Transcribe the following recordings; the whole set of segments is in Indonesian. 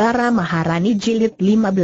Bara Maharani Jilid 15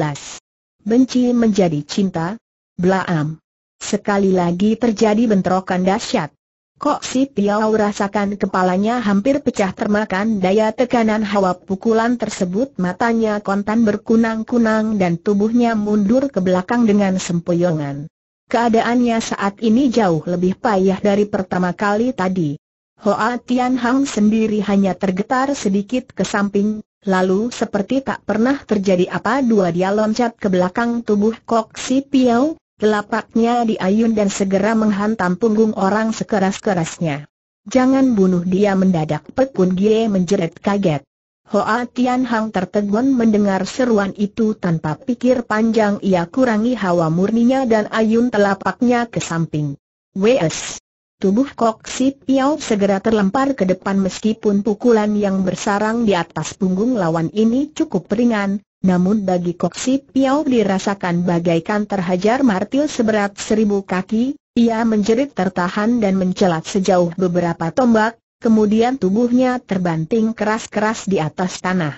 Benci menjadi cinta Blaam Sekali lagi terjadi bentrokan dahsyat Kok si Tiau rasakan kepalanya hampir pecah termakan daya tekanan hawa pukulan tersebut Matanya kontan berkunang-kunang dan tubuhnya mundur ke belakang dengan sempoyongan Keadaannya saat ini jauh lebih payah dari pertama kali tadi Hoa Tian Hang sendiri hanya tergetar sedikit ke samping Lalu seperti tak pernah terjadi apa dua dia loncat ke belakang tubuh Kok Si Piao, telapaknya diayun dan segera menghantam punggung orang sekeras-kerasnya. Jangan bunuh dia mendadak Pekun Gie menjerit kaget. Hoa Tian Hang tertegun mendengar seruan itu tanpa pikir panjang ia kurangi hawa murninya dan ayun telapaknya ke samping. W.S. Tubuh Kok Si Piao segera terlempar ke depan meskipun pukulan yang bersarang di atas punggung lawan ini cukup ringan, namun bagi Kok Si Piao dirasakan bagaikan terhajar martil seberat seribu kaki, ia menjerit tertahan dan mencelat sejauh beberapa tombak, kemudian tubuhnya terbanting keras-keras di atas tanah.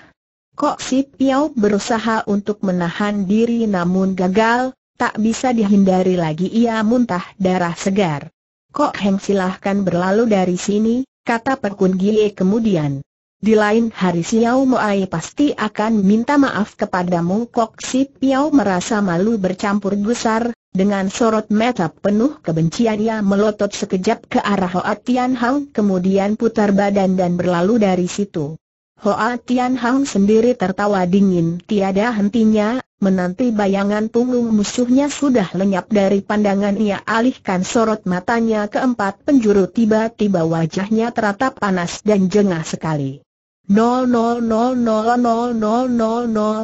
Kok Si Piao berusaha untuk menahan diri namun gagal, tak bisa dihindari lagi ia muntah darah segar. Kok Heng silahkan berlalu dari sini, kata Pekun Gie kemudian. Di lain hari Xiao Moai pasti akan minta maaf kepadamu Kok Si Piao merasa malu bercampur gusar, dengan sorot mata penuh kebencian ia melotot sekejap ke arah Hoa Tian Hang kemudian putar badan dan berlalu dari situ. Hoa Tian Hang sendiri tertawa dingin tiada hentinya, menanti bayangan punggung musuhnya sudah lenyap dari pandangan ia alihkan sorot matanya ke empat penjuru tiba-tiba wajahnya teratap panas dan jengah sekali.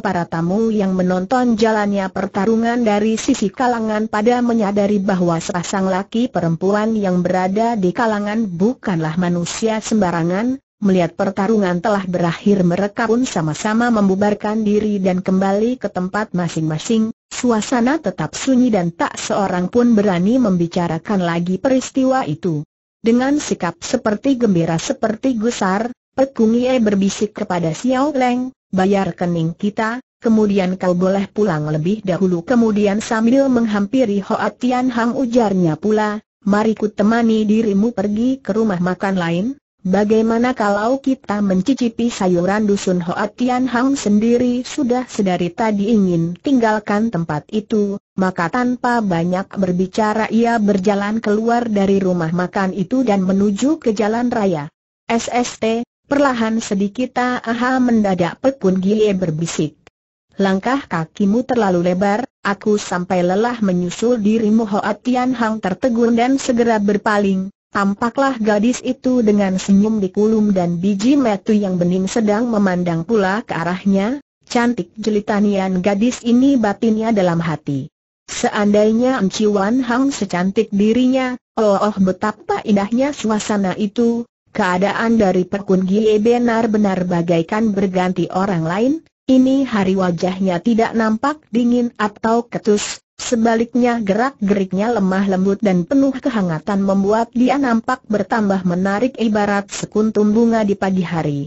para tamu yang menonton jalannya pertarungan dari sisi kalangan pada menyadari bahwa sepasang laki perempuan yang berada di kalangan bukanlah manusia sembarangan, Melihat pertarungan telah berakhir mereka pun sama-sama membubarkan diri dan kembali ke tempat masing-masing, suasana tetap sunyi dan tak seorang pun berani membicarakan lagi peristiwa itu. Dengan sikap seperti gembira seperti gusar, Pekungie berbisik kepada Xiao Leng, bayar kening kita, kemudian kau boleh pulang lebih dahulu kemudian sambil menghampiri Hoa Tian Hang ujarnya pula, mari ku temani dirimu pergi ke rumah makan lain, Bagaimana kalau kita mencicipi sayuran dusun Hoa Tian Hang sendiri sudah sedari tadi ingin tinggalkan tempat itu, maka tanpa banyak berbicara ia berjalan keluar dari rumah makan itu dan menuju ke jalan raya. SST, perlahan sedikit aha mendadak pekun gie berbisik. Langkah kakimu terlalu lebar, aku sampai lelah menyusul dirimu Hoa Tian Hang tertegun dan segera berpaling, Tampaklah gadis itu dengan senyum di kulum dan biji metu yang bening sedang memandang pula ke arahnya, cantik jelitanian gadis ini batinnya dalam hati. Seandainya Am Hang secantik dirinya, oh, oh betapa indahnya suasana itu, keadaan dari Perkun Gie benar-benar bagaikan berganti orang lain, ini hari wajahnya tidak nampak dingin atau ketus, Sebaliknya gerak-geriknya lemah lembut dan penuh kehangatan membuat dia nampak bertambah menarik ibarat sekuntum bunga di pagi hari.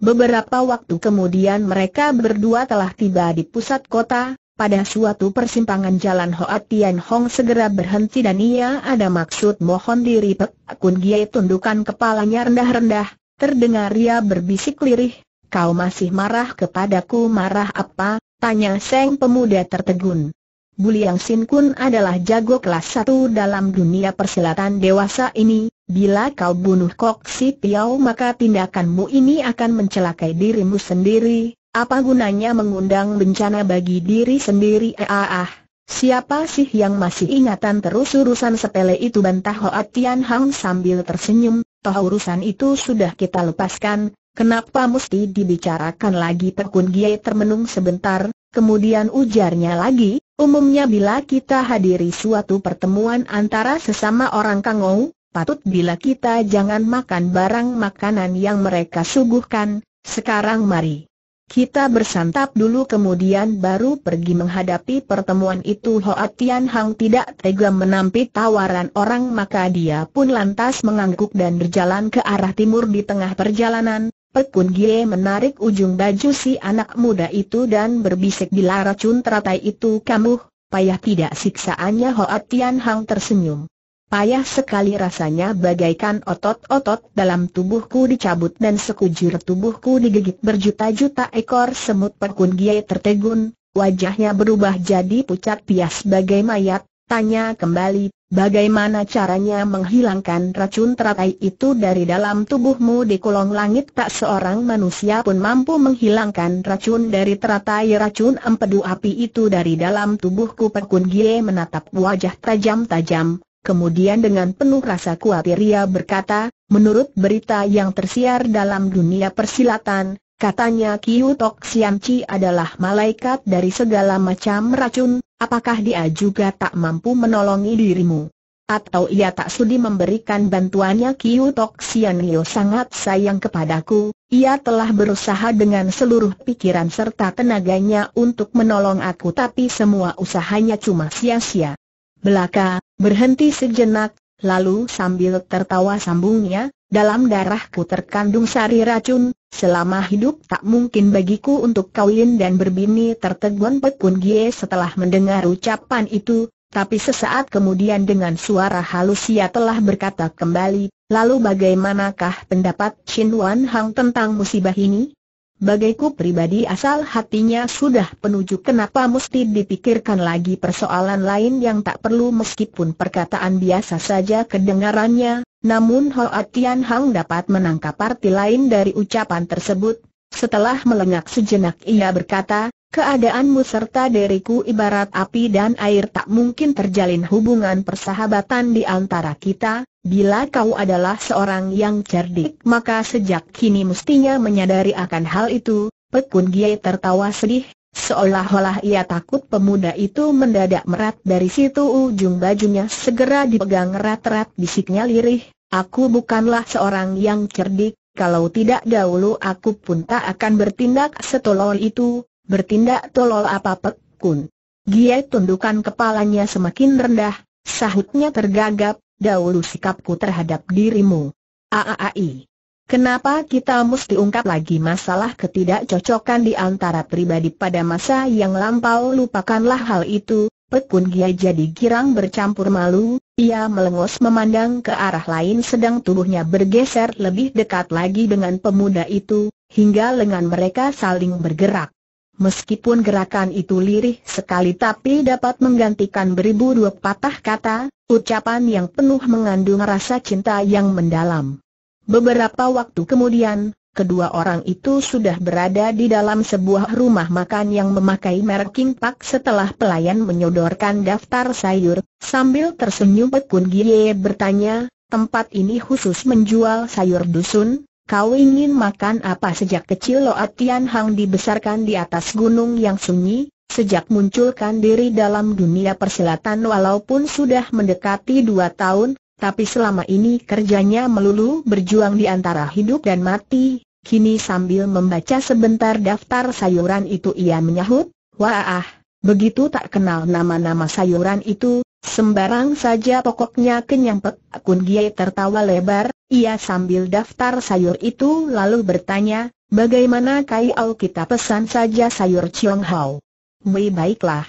Beberapa waktu kemudian mereka berdua telah tiba di pusat kota, pada suatu persimpangan jalan Hoat Tian Hong segera berhenti dan ia ada maksud mohon diri Pek Kun Gie tundukan kepalanya rendah-rendah, terdengar ia berbisik lirih, kau masih marah kepadaku marah apa, tanya Seng pemuda tertegun. Buliang Sin Kun adalah jago kelas satu dalam dunia persilatan dewasa ini, bila kau bunuh Kok Si Piao maka tindakanmu ini akan mencelakai dirimu sendiri, apa gunanya mengundang bencana bagi diri sendiri ah Siapa sih yang masih ingatan terus urusan sepele itu bantah Hoat Tian Hang sambil tersenyum, toh urusan itu sudah kita lepaskan, kenapa mesti dibicarakan lagi Tekun Gye termenung sebentar, Kemudian ujarnya lagi, umumnya bila kita hadiri suatu pertemuan antara sesama orang Kangou, patut bila kita jangan makan barang makanan yang mereka suguhkan, sekarang mari. Kita bersantap dulu kemudian baru pergi menghadapi pertemuan itu Hoa Tian Hang tidak tega menampik tawaran orang maka dia pun lantas mengangguk dan berjalan ke arah timur di tengah perjalanan, Pekun Gie menarik ujung baju si anak muda itu dan berbisik di lara cun teratai itu kamu, payah tidak siksaannya Hoa Tian Hang tersenyum. Payah sekali rasanya bagaikan otot-otot dalam tubuhku dicabut dan sekujur tubuhku digigit berjuta-juta ekor semut Pekun Gie tertegun, wajahnya berubah jadi pucat pias bagai mayat, tanya kembali, Bagaimana caranya menghilangkan racun teratai itu dari dalam tubuhmu di kolong langit tak seorang manusia pun mampu menghilangkan racun dari teratai racun empedu api itu dari dalam tubuhku Pekun Gie menatap wajah tajam-tajam, kemudian dengan penuh rasa khawatir ia berkata, menurut berita yang tersiar dalam dunia persilatan, katanya Kiu Tok Siam Chi adalah malaikat dari segala macam racun, Apakah dia juga tak mampu menolongi dirimu? Atau ia tak sudi memberikan bantuannya Kiu Tok Sian Nio sangat sayang kepadaku, ia telah berusaha dengan seluruh pikiran serta tenaganya untuk menolong aku tapi semua usahanya cuma sia-sia. Belaka, berhenti sejenak, lalu sambil tertawa sambungnya, dalam darahku terkandung sari racun, selama hidup tak mungkin bagiku untuk kawin dan berbini tertegun Pekun Gie setelah mendengar ucapan itu, tapi sesaat kemudian dengan suara halus ia telah berkata kembali, lalu bagaimanakah pendapat Shin Wan Hang tentang musibah ini? Bagiku pribadi asal hatinya sudah penuju kenapa mesti dipikirkan lagi persoalan lain yang tak perlu meskipun perkataan biasa saja kedengarannya, namun Hoa Tian Hang dapat menangkap arti lain dari ucapan tersebut. Setelah melengak sejenak ia berkata, keadaanmu serta diriku ibarat api dan air tak mungkin terjalin hubungan persahabatan di antara kita, Bila kau adalah seorang yang cerdik maka sejak kini mestinya menyadari akan hal itu, Pekun Gie tertawa sedih, Seolah-olah ia takut pemuda itu mendadak merat dari situ ujung bajunya segera dipegang erat-erat bisiknya lirih, aku bukanlah seorang yang cerdik, kalau tidak dahulu aku pun tak akan bertindak setolol itu, bertindak tolol apa pekun. Gie tundukan kepalanya semakin rendah, sahutnya tergagap, dahulu sikapku terhadap dirimu. Aaai. Kenapa kita mesti ungkap lagi masalah ketidakcocokan di antara pribadi pada masa yang lampau lupakanlah hal itu, Pekun Gia jadi girang bercampur malu, ia melengos memandang ke arah lain sedang tubuhnya bergeser lebih dekat lagi dengan pemuda itu, hingga lengan mereka saling bergerak. Meskipun gerakan itu lirih sekali tapi dapat menggantikan beribu dua patah kata, ucapan yang penuh mengandung rasa cinta yang mendalam. Beberapa waktu kemudian, kedua orang itu sudah berada di dalam sebuah rumah makan yang memakai merek King Pak setelah pelayan menyodorkan daftar sayur, sambil tersenyum Kun Gie bertanya, tempat ini khusus menjual sayur dusun, kau ingin makan apa sejak kecil Loa Atian Hang dibesarkan di atas gunung yang sunyi, Sejak munculkan diri dalam dunia persilatan walaupun sudah mendekati dua tahun, tapi selama ini kerjanya melulu berjuang di antara hidup dan mati, kini sambil membaca sebentar daftar sayuran itu ia menyahut, wah, begitu tak kenal nama-nama sayuran itu, sembarang saja pokoknya kenyang pek, akun Gie tertawa lebar, ia sambil daftar sayur itu lalu bertanya, bagaimana Kai Au kita pesan saja sayur Chiong hau. Wei baiklah.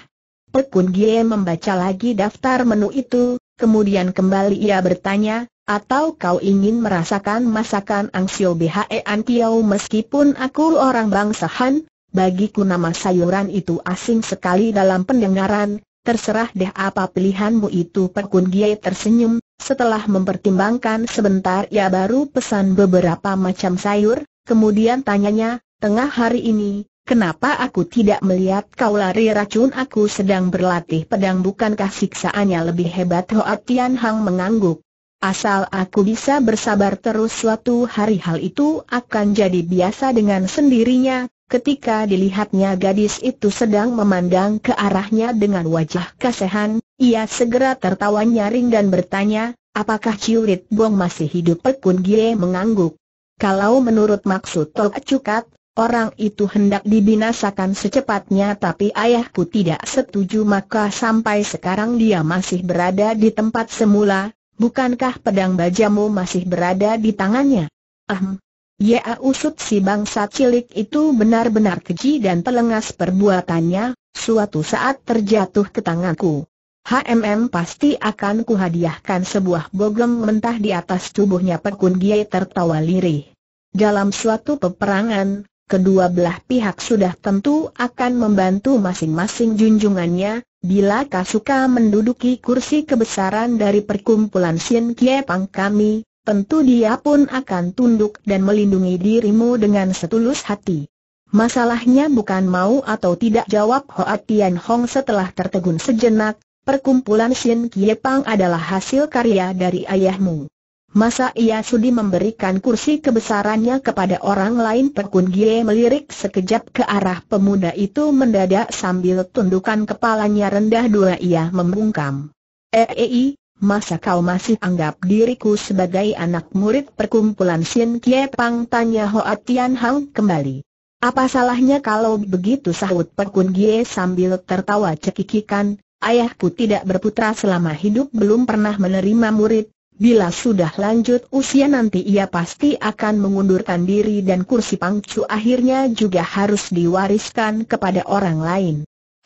Pekun Gie membaca lagi daftar menu itu, Kemudian kembali ia bertanya, atau kau ingin merasakan masakan angsio bhe antiau meskipun aku orang bangsa Han, bagiku nama sayuran itu asing sekali dalam pendengaran, terserah deh apa pilihanmu itu Pekun Giai tersenyum, setelah mempertimbangkan sebentar ia baru pesan beberapa macam sayur, kemudian tanyanya, tengah hari ini, Kenapa aku tidak melihat kau lari racun aku sedang berlatih pedang bukankah siksaannya lebih hebat Hoa Tian Hang mengangguk. Asal aku bisa bersabar terus suatu hari hal itu akan jadi biasa dengan sendirinya, ketika dilihatnya gadis itu sedang memandang ke arahnya dengan wajah kasihan, ia segera tertawa nyaring dan bertanya, apakah Ciurit Bong masih hidup Pekun Gie mengangguk. Kalau menurut maksud Tok Cukat, Orang itu hendak dibinasakan secepatnya tapi ayahku tidak setuju maka sampai sekarang dia masih berada di tempat semula, bukankah pedang bajamu masih berada di tangannya? Ahm, Ya usut si bangsa cilik itu benar-benar keji dan telengas perbuatannya, suatu saat terjatuh ke tanganku. HMM pasti akan kuhadiahkan sebuah bogem mentah di atas tubuhnya pekun Giai tertawa lirih. Dalam suatu peperangan, kedua belah pihak sudah tentu akan membantu masing-masing junjungannya, bila Kasuka menduduki kursi kebesaran dari perkumpulan Sien Kiepang kami, tentu dia pun akan tunduk dan melindungi dirimu dengan setulus hati. Masalahnya bukan mau atau tidak jawab Hoa Tian Hong setelah tertegun sejenak, perkumpulan Sien Kiepang adalah hasil karya dari ayahmu. Masa ia sudi memberikan kursi kebesarannya kepada orang lain Pekun Gie melirik sekejap ke arah pemuda itu mendadak sambil tundukan kepalanya rendah dua ia membungkam. Ei, eh, eh, masa kau masih anggap diriku sebagai anak murid perkumpulan Sien Kie Pang tanya Hoa Tian Hang kembali. Apa salahnya kalau begitu sahut Pekun Gie sambil tertawa cekikikan, ayahku tidak berputra selama hidup belum pernah menerima murid Bila sudah lanjut usia nanti ia pasti akan mengundurkan diri dan kursi pangcu akhirnya juga harus diwariskan kepada orang lain.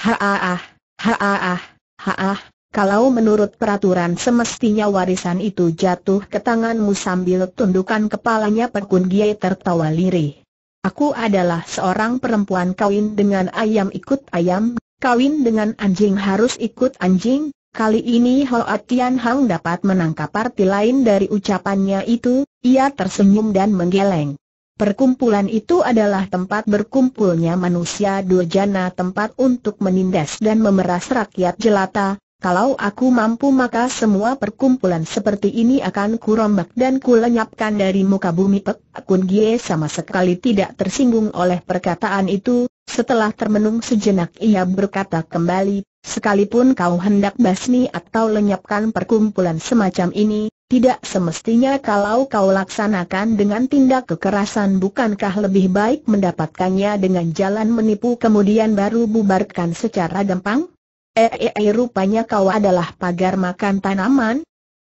Haah, haah, haah, kalau menurut peraturan semestinya warisan itu jatuh ke tanganmu sambil tundukan kepalanya Pekun Giai tertawa lirih. Aku adalah seorang perempuan kawin dengan ayam ikut ayam, kawin dengan anjing harus ikut anjing, Kali ini Hoa Tian Hang dapat menangkap arti lain dari ucapannya itu, ia tersenyum dan menggeleng. Perkumpulan itu adalah tempat berkumpulnya manusia durjana tempat untuk menindas dan memeras rakyat jelata, kalau aku mampu maka semua perkumpulan seperti ini akan kurombak dan kulenyapkan dari muka bumi Pek Kun Gie sama sekali tidak tersinggung oleh perkataan itu Setelah termenung sejenak ia berkata kembali Sekalipun kau hendak basmi atau lenyapkan perkumpulan semacam ini, tidak semestinya kalau kau laksanakan dengan tindak kekerasan bukankah lebih baik mendapatkannya dengan jalan menipu kemudian baru bubarkan secara gampang? Eh, eh, eh rupanya kau adalah pagar makan tanaman?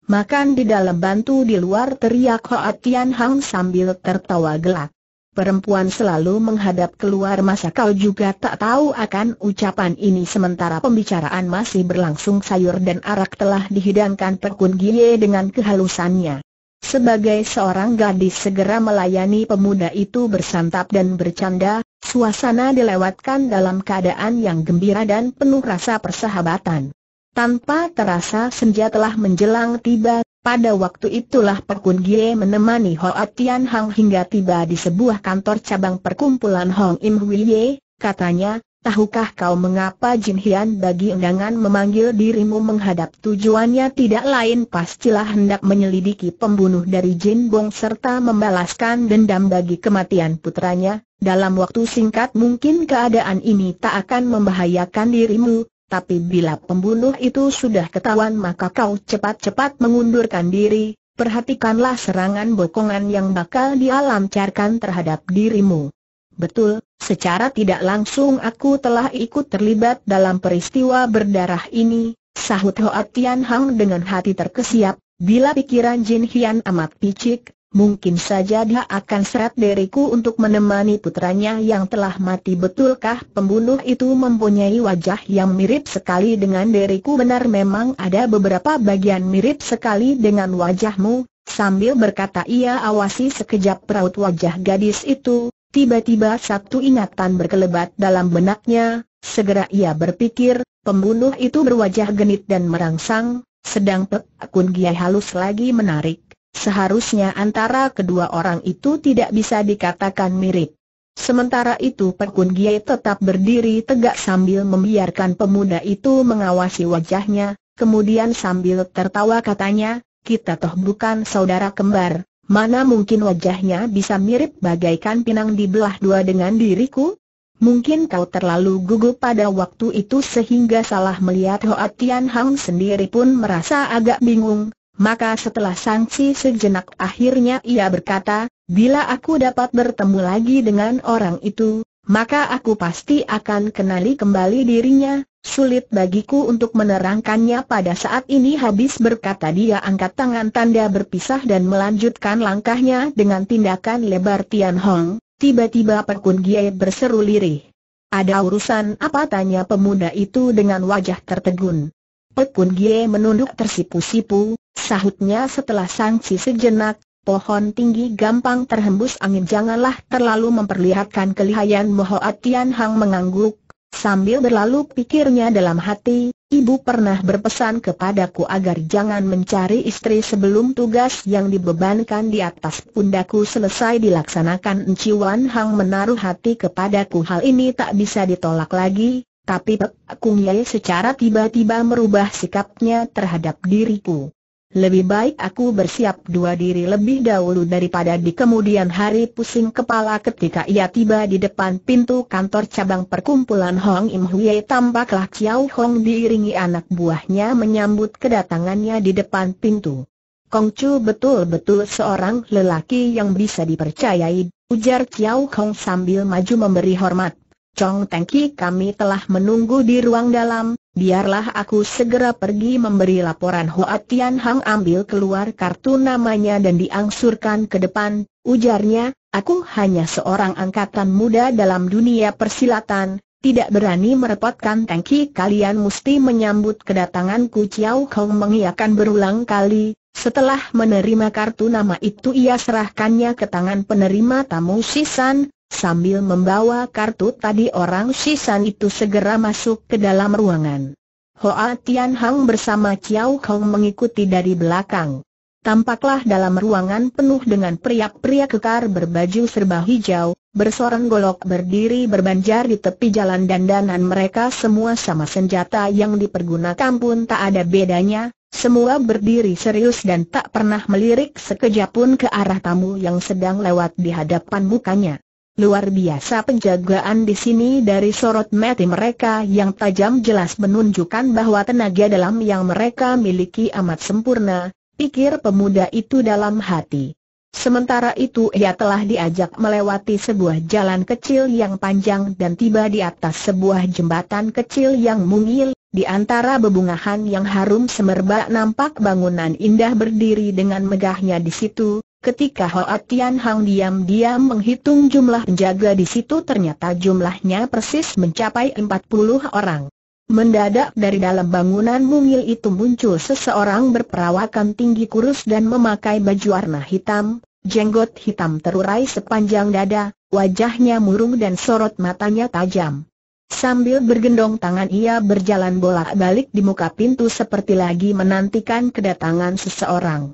Makan di dalam bantu di luar teriak Hoa Tian Hang sambil tertawa gelak perempuan selalu menghadap keluar masa kau juga tak tahu akan ucapan ini sementara pembicaraan masih berlangsung sayur dan arak telah dihidangkan Pekun Gie dengan kehalusannya. Sebagai seorang gadis segera melayani pemuda itu bersantap dan bercanda, suasana dilewatkan dalam keadaan yang gembira dan penuh rasa persahabatan. Tanpa terasa senja telah menjelang tiba, pada waktu itulah Pekun Gie menemani Hoa Tian Hang hingga tiba di sebuah kantor cabang perkumpulan Hong Im Huiye, katanya, tahukah kau mengapa Jin Hian bagi undangan memanggil dirimu menghadap tujuannya tidak lain pastilah hendak menyelidiki pembunuh dari Jin Bong serta membalaskan dendam bagi kematian putranya, dalam waktu singkat mungkin keadaan ini tak akan membahayakan dirimu, tapi bila pembunuh itu sudah ketahuan maka kau cepat-cepat mengundurkan diri, perhatikanlah serangan bokongan yang bakal lancarkan terhadap dirimu. Betul, secara tidak langsung aku telah ikut terlibat dalam peristiwa berdarah ini, sahut Hoa Tian Hang dengan hati terkesiap, bila pikiran Jin Hian amat picik, Mungkin saja dia akan seret diriku untuk menemani putranya yang telah mati Betulkah pembunuh itu mempunyai wajah yang mirip sekali dengan diriku Benar memang ada beberapa bagian mirip sekali dengan wajahmu Sambil berkata ia awasi sekejap peraut wajah gadis itu Tiba-tiba satu ingatan berkelebat dalam benaknya Segera ia berpikir, pembunuh itu berwajah genit dan merangsang Sedang Pek Giai halus lagi menarik Seharusnya antara kedua orang itu tidak bisa dikatakan mirip. Sementara itu Pekun Giai tetap berdiri tegak sambil membiarkan pemuda itu mengawasi wajahnya, kemudian sambil tertawa katanya, kita toh bukan saudara kembar, mana mungkin wajahnya bisa mirip bagaikan pinang di belah dua dengan diriku? Mungkin kau terlalu gugup pada waktu itu sehingga salah melihat Hoa Tian Hang sendiri pun merasa agak bingung, maka setelah sangsi sejenak akhirnya ia berkata, bila aku dapat bertemu lagi dengan orang itu, maka aku pasti akan kenali kembali dirinya, sulit bagiku untuk menerangkannya pada saat ini habis berkata dia angkat tangan tanda berpisah dan melanjutkan langkahnya dengan tindakan lebar Tian Hong, tiba-tiba Pekun Gie berseru lirih. Ada urusan apa tanya pemuda itu dengan wajah tertegun. Pekun Gie menunduk tersipu-sipu, Sahutnya setelah sangsi sejenak, pohon tinggi gampang terhembus angin janganlah terlalu memperlihatkan kelihayan Moho Atian Hang mengangguk, sambil berlalu pikirnya dalam hati, ibu pernah berpesan kepadaku agar jangan mencari istri sebelum tugas yang dibebankan di atas pundaku selesai dilaksanakan Wan Hang menaruh hati kepadaku hal ini tak bisa ditolak lagi, tapi Pek Kung Ye secara tiba-tiba merubah sikapnya terhadap diriku. Lebih baik aku bersiap dua diri lebih dahulu daripada di kemudian hari pusing kepala ketika ia tiba di depan pintu kantor cabang perkumpulan Hong Im Huye tampaklah Chiao Hong diiringi anak buahnya menyambut kedatangannya di depan pintu. Kong Chu betul-betul seorang lelaki yang bisa dipercayai, ujar Chiao Hong sambil maju memberi hormat. Chong Tengki kami telah menunggu di ruang dalam, biarlah aku segera pergi memberi laporan Hoa Tian Hang ambil keluar kartu namanya dan diangsurkan ke depan, ujarnya, aku hanya seorang angkatan muda dalam dunia persilatan, tidak berani merepotkan Tengki kalian mesti menyambut kedatanganku Chiao Kong mengiakan berulang kali, setelah menerima kartu nama itu ia serahkannya ke tangan penerima tamu Sisan, Sambil membawa kartu tadi orang Sisan itu segera masuk ke dalam ruangan. Hoa Tian Hang bersama Chiao Hong mengikuti dari belakang. Tampaklah dalam ruangan penuh dengan pria-pria kekar berbaju serba hijau, bersorong golok berdiri berbanjar di tepi jalan dandanan mereka semua sama senjata yang dipergunakan pun tak ada bedanya, semua berdiri serius dan tak pernah melirik sekejap pun ke arah tamu yang sedang lewat di hadapan mukanya. Luar biasa penjagaan di sini dari sorot mata mereka yang tajam jelas menunjukkan bahwa tenaga dalam yang mereka miliki amat sempurna, pikir pemuda itu dalam hati. Sementara itu ia telah diajak melewati sebuah jalan kecil yang panjang dan tiba di atas sebuah jembatan kecil yang mungil, di antara bebungahan yang harum semerbak nampak bangunan indah berdiri dengan megahnya di situ, Ketika Hoa Tian Hang diam-diam menghitung jumlah penjaga di situ ternyata jumlahnya persis mencapai 40 orang. Mendadak dari dalam bangunan mungil itu muncul seseorang berperawakan tinggi kurus dan memakai baju warna hitam, jenggot hitam terurai sepanjang dada, wajahnya murung dan sorot matanya tajam. Sambil bergendong tangan ia berjalan bolak-balik di muka pintu seperti lagi menantikan kedatangan seseorang.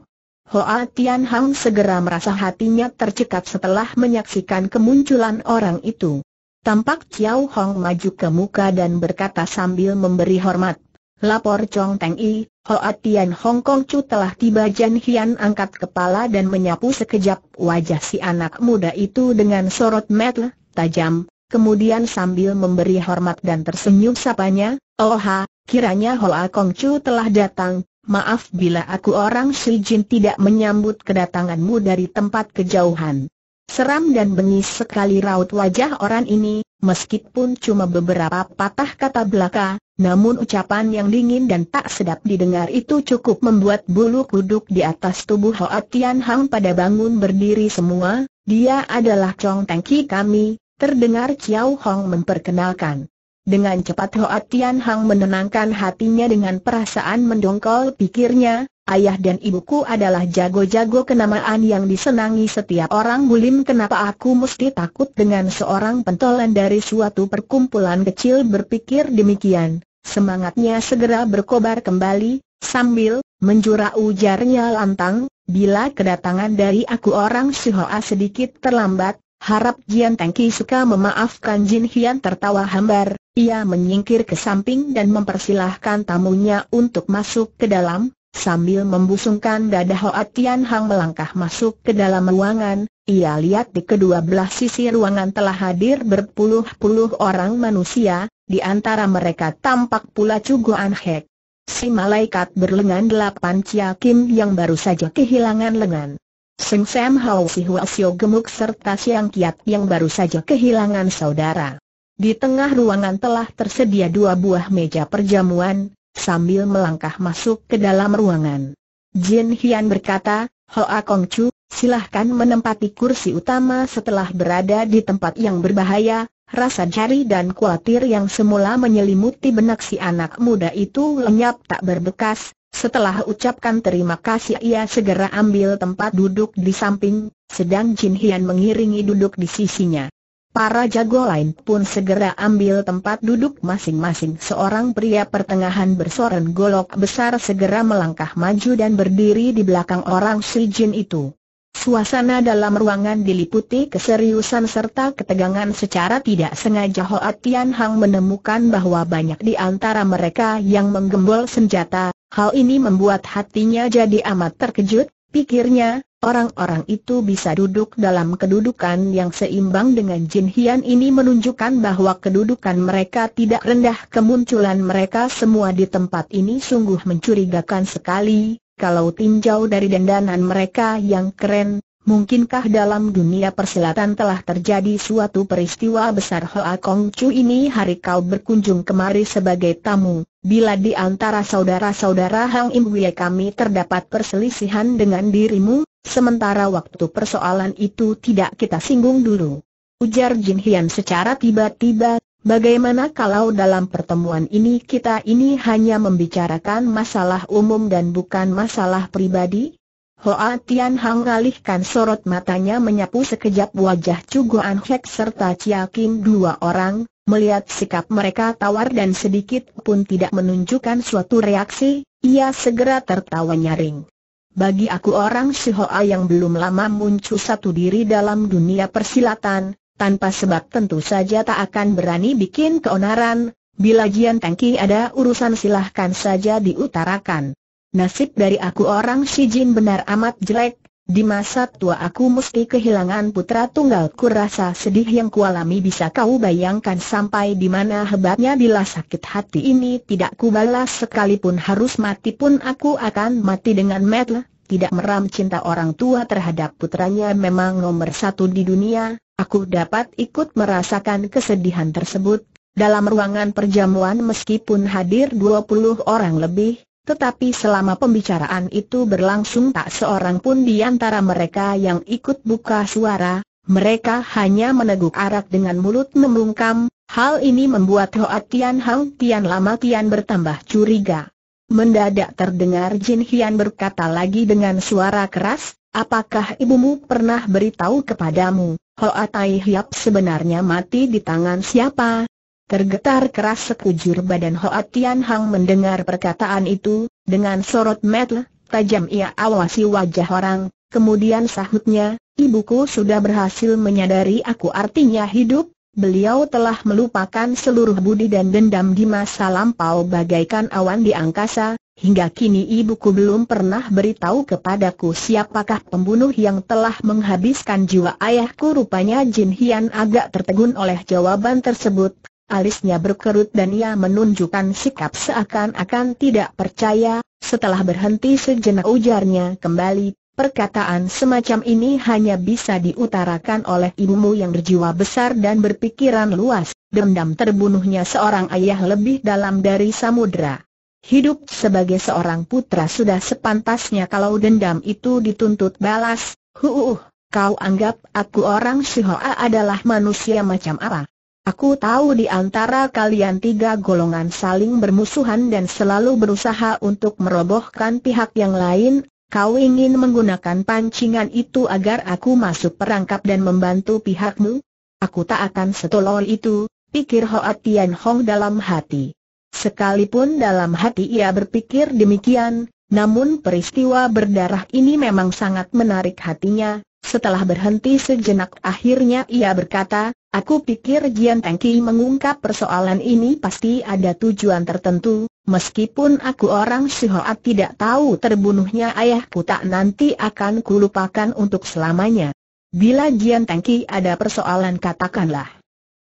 Hoa Tian Hang segera merasa hatinya tercekat setelah menyaksikan kemunculan orang itu. Tampak Chiao Hong maju ke muka dan berkata sambil memberi hormat. Lapor Chong Teng I, Hoa Tian Hong Kong Chu telah tiba Jan Hian angkat kepala dan menyapu sekejap wajah si anak muda itu dengan sorot mata tajam, kemudian sambil memberi hormat dan tersenyum sapanya, Oha, oh kiranya Hoa Kong Chu telah datang, maaf bila aku orang Jin tidak menyambut kedatanganmu dari tempat kejauhan. Seram dan bengis sekali raut wajah orang ini, meskipun cuma beberapa patah kata belaka, namun ucapan yang dingin dan tak sedap didengar itu cukup membuat bulu kuduk di atas tubuh Hoa Tian Hang pada bangun berdiri semua, dia adalah Chong Tengki kami, terdengar Chiao Hong memperkenalkan. Dengan cepat Hoa Tian Hang menenangkan hatinya dengan perasaan mendongkol pikirnya, ayah dan ibuku adalah jago-jago kenamaan yang disenangi setiap orang bulim kenapa aku mesti takut dengan seorang pentolan dari suatu perkumpulan kecil berpikir demikian. Semangatnya segera berkobar kembali, sambil menjura ujarnya lantang, bila kedatangan dari aku orang Hoa sedikit terlambat, Harap Jian Tengki suka memaafkan Jin Hian tertawa hambar, ia menyingkir ke samping dan mempersilahkan tamunya untuk masuk ke dalam, sambil membusungkan dada Hoa Tian Hang melangkah masuk ke dalam ruangan, ia lihat di kedua belah sisi ruangan telah hadir berpuluh-puluh orang manusia, di antara mereka tampak pula Cugo An Hek. Si malaikat berlengan delapan Chia Kim yang baru saja kehilangan lengan. Seng Sam Hao Si Hua Sio gemuk serta Siang Kiat yang baru saja kehilangan saudara. Di tengah ruangan telah tersedia dua buah meja perjamuan, sambil melangkah masuk ke dalam ruangan. Jin Hian berkata, Hoa Kong Chu, silahkan menempati kursi utama setelah berada di tempat yang berbahaya, rasa jari dan khawatir yang semula menyelimuti benak si anak muda itu lenyap tak berbekas, setelah ucapkan terima kasih ia segera ambil tempat duduk di samping, sedang Jin Hian mengiringi duduk di sisinya. Para jago lain pun segera ambil tempat duduk masing-masing seorang pria pertengahan bersoran golok besar segera melangkah maju dan berdiri di belakang orang si Jin itu. Suasana dalam ruangan diliputi keseriusan serta ketegangan secara tidak sengaja Hoa Tian Hang menemukan bahwa banyak di antara mereka yang menggembol senjata, Hal ini membuat hatinya jadi amat terkejut, pikirnya, orang-orang itu bisa duduk dalam kedudukan yang seimbang dengan Jin Hian ini menunjukkan bahwa kedudukan mereka tidak rendah kemunculan mereka semua di tempat ini sungguh mencurigakan sekali, kalau tinjau dari dandanan mereka yang keren, Mungkinkah dalam dunia perselatan telah terjadi suatu peristiwa besar Hoa Kong Chu ini hari kau berkunjung kemari sebagai tamu, bila di antara saudara-saudara Hang Im Wei kami terdapat perselisihan dengan dirimu, sementara waktu persoalan itu tidak kita singgung dulu. Ujar Jin Hian secara tiba-tiba, bagaimana kalau dalam pertemuan ini kita ini hanya membicarakan masalah umum dan bukan masalah pribadi? Hoa Tian Hang alihkan sorot matanya menyapu sekejap wajah Chu Guan Hek serta Chia Kim dua orang, melihat sikap mereka tawar dan sedikit pun tidak menunjukkan suatu reaksi, ia segera tertawa nyaring. Bagi aku orang si Hoa yang belum lama muncul satu diri dalam dunia persilatan, tanpa sebab tentu saja tak akan berani bikin keonaran, bila Jian Tangki ada urusan silahkan saja diutarakan. Nasib dari aku orang si jin benar amat jelek, di masa tua aku mesti kehilangan putra tunggalku rasa sedih yang kualami bisa kau bayangkan sampai di mana hebatnya bila sakit hati ini tidak kubalas sekalipun harus mati pun aku akan mati dengan metel. Tidak meram cinta orang tua terhadap putranya memang nomor satu di dunia, aku dapat ikut merasakan kesedihan tersebut. Dalam ruangan perjamuan meskipun hadir 20 orang lebih, tetapi selama pembicaraan itu berlangsung tak seorang pun di antara mereka yang ikut buka suara, mereka hanya meneguk arak dengan mulut membungkam, hal ini membuat Hoa Tian Hang Tian Lama Tian bertambah curiga. Mendadak terdengar Jin Hian berkata lagi dengan suara keras, apakah ibumu pernah beritahu kepadamu, Hoa Tai Hiap sebenarnya mati di tangan siapa? Tergetar keras sekujur badan Hoa Tian Hang mendengar perkataan itu, dengan sorot mata tajam ia awasi wajah orang, kemudian sahutnya, ibuku sudah berhasil menyadari aku artinya hidup, beliau telah melupakan seluruh budi dan dendam di masa lampau bagaikan awan di angkasa, hingga kini ibuku belum pernah beritahu kepadaku siapakah pembunuh yang telah menghabiskan jiwa ayahku rupanya Jin Hian agak tertegun oleh jawaban tersebut, alisnya berkerut dan ia menunjukkan sikap seakan-akan tidak percaya, setelah berhenti sejenak ujarnya kembali, perkataan semacam ini hanya bisa diutarakan oleh ibumu yang berjiwa besar dan berpikiran luas, dendam terbunuhnya seorang ayah lebih dalam dari samudera. Hidup sebagai seorang putra sudah sepantasnya kalau dendam itu dituntut balas, huuh, kau anggap aku orang Sihoa adalah manusia macam apa? Aku tahu di antara kalian tiga golongan saling bermusuhan dan selalu berusaha untuk merobohkan pihak yang lain, kau ingin menggunakan pancingan itu agar aku masuk perangkap dan membantu pihakmu? Aku tak akan setolol itu, pikir Hoa Tian Hong dalam hati. Sekalipun dalam hati ia berpikir demikian, namun peristiwa berdarah ini memang sangat menarik hatinya, setelah berhenti sejenak akhirnya ia berkata, aku pikir Jian Tengki mengungkap persoalan ini pasti ada tujuan tertentu, meskipun aku orang Shihoat tidak tahu terbunuhnya ayahku tak nanti akan kulupakan untuk selamanya. Bila Jian Tengki ada persoalan katakanlah.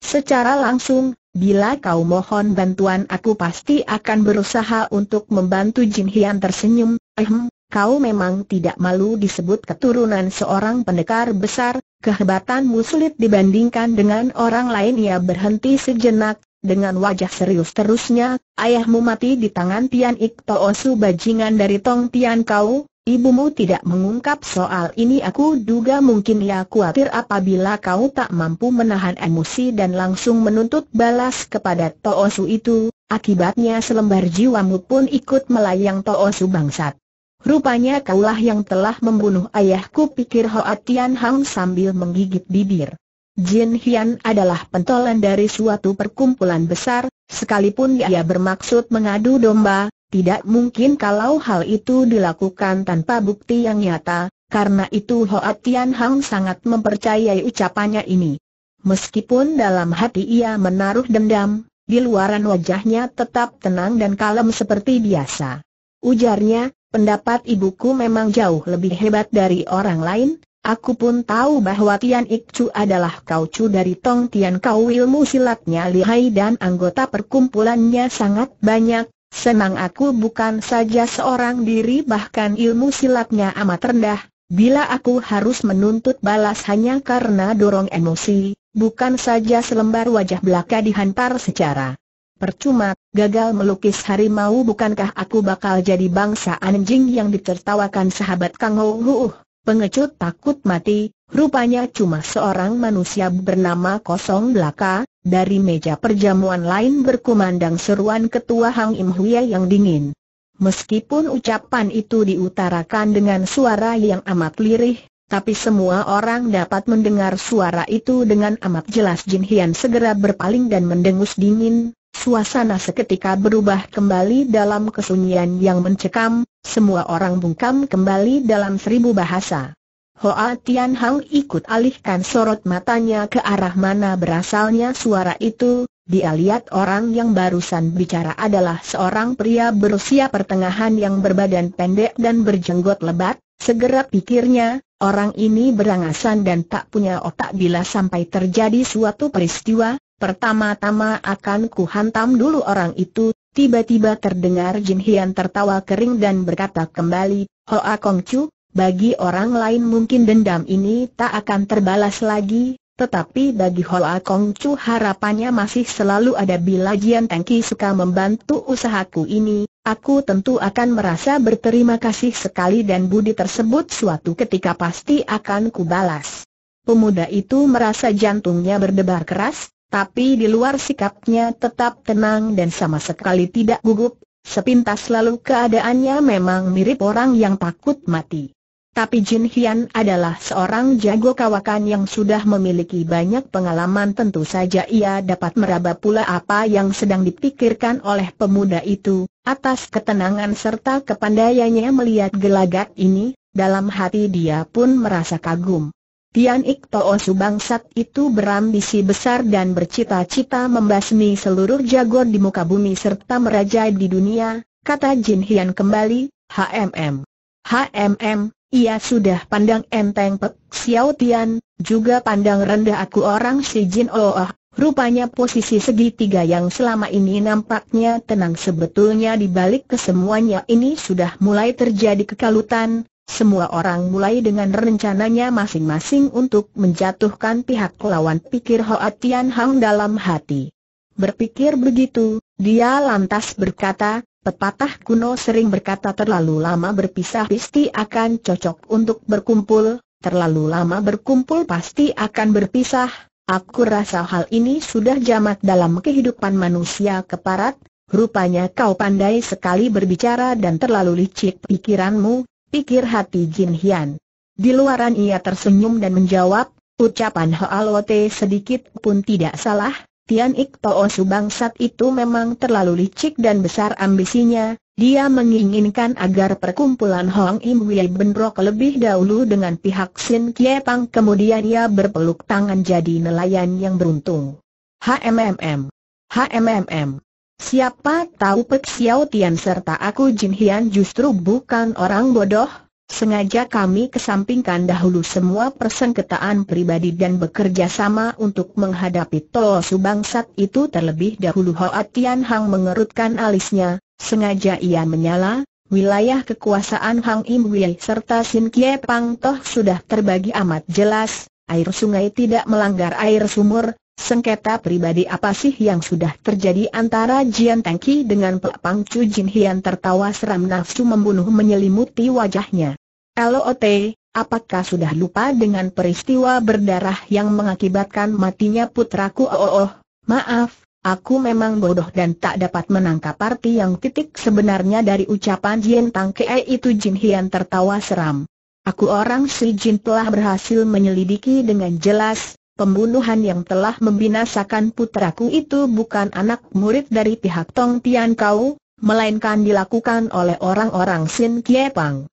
Secara langsung, bila kau mohon bantuan aku pasti akan berusaha untuk membantu Jin Hian tersenyum, ehm, kau memang tidak malu disebut keturunan seorang pendekar besar, kehebatanmu sulit dibandingkan dengan orang lain ia berhenti sejenak, dengan wajah serius terusnya, ayahmu mati di tangan Tian Ikto Osu bajingan dari Tong Tian Kau, ibumu tidak mengungkap soal ini aku duga mungkin ia khawatir apabila kau tak mampu menahan emosi dan langsung menuntut balas kepada Toosu itu, akibatnya selembar jiwamu pun ikut melayang Toosu bangsat. Rupanya kaulah yang telah membunuh ayahku pikir Hoa Tian Hang sambil menggigit bibir. Jin Hian adalah pentolan dari suatu perkumpulan besar, sekalipun ia bermaksud mengadu domba, tidak mungkin kalau hal itu dilakukan tanpa bukti yang nyata, karena itu Hoa Tian Hang sangat mempercayai ucapannya ini. Meskipun dalam hati ia menaruh dendam, di luaran wajahnya tetap tenang dan kalem seperti biasa. Ujarnya, pendapat ibuku memang jauh lebih hebat dari orang lain, Aku pun tahu bahwa Tian Ikcu adalah kaucu dari Tong Tian Kau ilmu silatnya lihai dan anggota perkumpulannya sangat banyak. Senang aku bukan saja seorang diri bahkan ilmu silatnya amat rendah. Bila aku harus menuntut balas hanya karena dorong emosi, bukan saja selembar wajah belaka dihantar secara Percuma, gagal melukis harimau bukankah aku bakal jadi bangsa anjing yang ditertawakan sahabat Kang Ho pengecut takut mati, rupanya cuma seorang manusia bernama kosong belaka, dari meja perjamuan lain berkumandang seruan ketua Hang Im Huya yang dingin. Meskipun ucapan itu diutarakan dengan suara yang amat lirih, tapi semua orang dapat mendengar suara itu dengan amat jelas Jin Hian segera berpaling dan mendengus dingin, suasana seketika berubah kembali dalam kesunyian yang mencekam, semua orang bungkam kembali dalam seribu bahasa. Hoa Tian Hang ikut alihkan sorot matanya ke arah mana berasalnya suara itu, dia lihat orang yang barusan bicara adalah seorang pria berusia pertengahan yang berbadan pendek dan berjenggot lebat, Segera pikirnya, orang ini berangasan dan tak punya otak bila sampai terjadi suatu peristiwa, pertama-tama akan kuhantam dulu orang itu, tiba-tiba terdengar Jin Hian tertawa kering dan berkata kembali, Hoa Kong Chu, bagi orang lain mungkin dendam ini tak akan terbalas lagi, tetapi bagi Hoa Kong Chu harapannya masih selalu ada bila Jian Tengki suka membantu usahaku ini, Aku tentu akan merasa berterima kasih sekali dan budi tersebut suatu ketika pasti akan kubalas. Pemuda itu merasa jantungnya berdebar keras, tapi di luar sikapnya tetap tenang dan sama sekali tidak gugup, sepintas lalu keadaannya memang mirip orang yang takut mati. Tapi Jin Hian adalah seorang jago kawakan yang sudah memiliki banyak pengalaman tentu saja ia dapat meraba pula apa yang sedang dipikirkan oleh pemuda itu, atas ketenangan serta kepandaiannya melihat gelagat ini, dalam hati dia pun merasa kagum. Tian Ik Toa Subangsat itu berambisi besar dan bercita-cita membasmi seluruh jago di muka bumi serta merajai di dunia, kata Jin Hian kembali, HMM. HMM, ia sudah pandang enteng Pek Xiao Tian, juga pandang rendah aku orang si Jin oh, oh, Rupanya posisi segitiga yang selama ini nampaknya tenang sebetulnya di balik kesemuanya ini sudah mulai terjadi kekalutan, semua orang mulai dengan rencananya masing-masing untuk menjatuhkan pihak lawan pikir Hoa Tian Hang dalam hati. Berpikir begitu, dia lantas berkata, Pepatah kuno sering berkata terlalu lama berpisah pasti akan cocok untuk berkumpul, terlalu lama berkumpul pasti akan berpisah. Aku rasa hal ini sudah jamak dalam kehidupan manusia keparat, rupanya kau pandai sekali berbicara dan terlalu licik pikiranmu, pikir hati Jin Hian. Di luaran ia tersenyum dan menjawab, ucapan Hoalote sedikit pun tidak salah, Tian Ik Too Subangsat itu memang terlalu licik dan besar ambisinya, dia menginginkan agar perkumpulan Hong Im Wei bentrok lebih dahulu dengan pihak Sin Kie Pang kemudian ia berpeluk tangan jadi nelayan yang beruntung. HMMM. HMMM. Siapa tahu Pek Xiao Tian serta aku Jin Hian justru bukan orang bodoh, Sengaja kami kesampingkan dahulu semua persengketaan pribadi dan bekerja sama untuk menghadapi toh subangsat itu terlebih dahulu Hoa Tian Hang mengerutkan alisnya, sengaja ia menyala, wilayah kekuasaan Hang Im Wei serta Sin Kie Pang Toh sudah terbagi amat jelas, air sungai tidak melanggar air sumur, Sengketa pribadi apa sih yang sudah terjadi antara Jian Tengki dengan Pek Pang Chu Jin Hian tertawa seram nafsu membunuh menyelimuti wajahnya. LOT, apakah sudah lupa dengan peristiwa berdarah yang mengakibatkan matinya putraku? Oh, oh, maaf, aku memang bodoh dan tak dapat menangkap arti yang titik sebenarnya dari ucapan Jian Tangke itu Jin Hian tertawa seram. Aku orang Si Jin telah berhasil menyelidiki dengan jelas pembunuhan yang telah membinasakan putraku itu bukan anak murid dari pihak Tong Tian Kau, melainkan dilakukan oleh orang-orang Sin Kie Pang.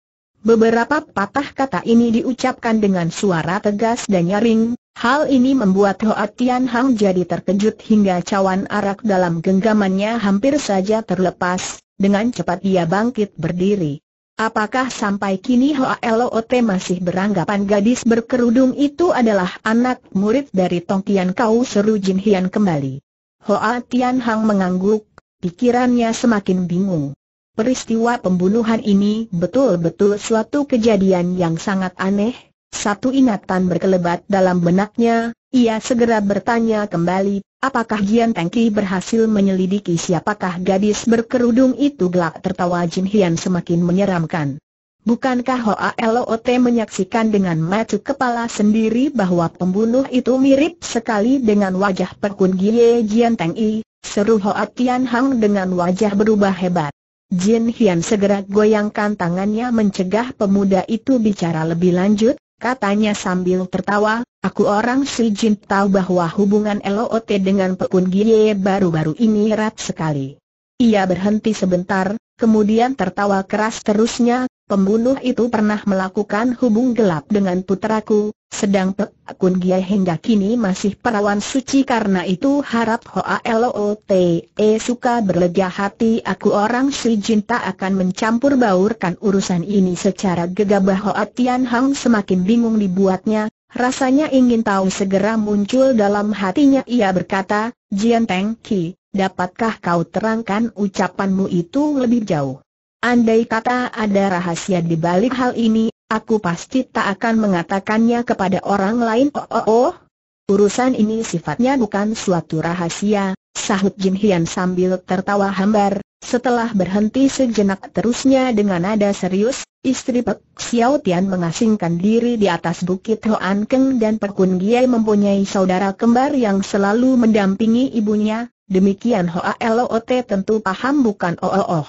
Beberapa patah kata ini diucapkan dengan suara tegas dan nyaring, hal ini membuat Hoa Tian Hang jadi terkejut hingga cawan arak dalam genggamannya hampir saja terlepas, dengan cepat ia bangkit berdiri. Apakah sampai kini Hoa Loot masih beranggapan gadis berkerudung itu adalah anak murid dari Tongkian Kau seru Jin Hian kembali. Hoa Tian Hang mengangguk, pikirannya semakin bingung. Peristiwa pembunuhan ini betul-betul suatu kejadian yang sangat aneh, satu ingatan berkelebat dalam benaknya, ia segera bertanya kembali, Apakah Gian Tengki berhasil menyelidiki siapakah gadis berkerudung itu gelak tertawa Jin Hian semakin menyeramkan? Bukankah Hoa Lot menyaksikan dengan mata kepala sendiri bahwa pembunuh itu mirip sekali dengan wajah Perkun Gie Jian Tengki? Seru Hoa Tian Hang dengan wajah berubah hebat. Jin Hian segera goyangkan tangannya mencegah pemuda itu bicara lebih lanjut, Katanya sambil tertawa, aku orang si Jin tahu bahwa hubungan LOT dengan Pekun Gie baru-baru ini erat sekali. Ia berhenti sebentar, kemudian tertawa keras terusnya, pembunuh itu pernah melakukan hubung gelap dengan puteraku, sedang Pek Kun Gia hingga kini masih perawan suci karena itu harap Hoa Lote suka berlega hati aku orang Jin Jinta akan mencampur baurkan urusan ini secara gegabah Hoa Tian Hang semakin bingung dibuatnya, rasanya ingin tahu segera muncul dalam hatinya ia berkata, Jian Teng Ki, dapatkah kau terangkan ucapanmu itu lebih jauh? Andai kata ada rahasia di balik hal ini, Aku pasti tak akan mengatakannya kepada orang lain oh oh oh. Urusan ini sifatnya bukan suatu rahasia, sahut Jin Hian sambil tertawa hambar, setelah berhenti sejenak terusnya dengan nada serius, istri Pek Xiao Tian mengasingkan diri di atas bukit Hoan Keng dan Kun Gie mempunyai saudara kembar yang selalu mendampingi ibunya, demikian Hoa Lot tentu paham bukan oh oh. oh.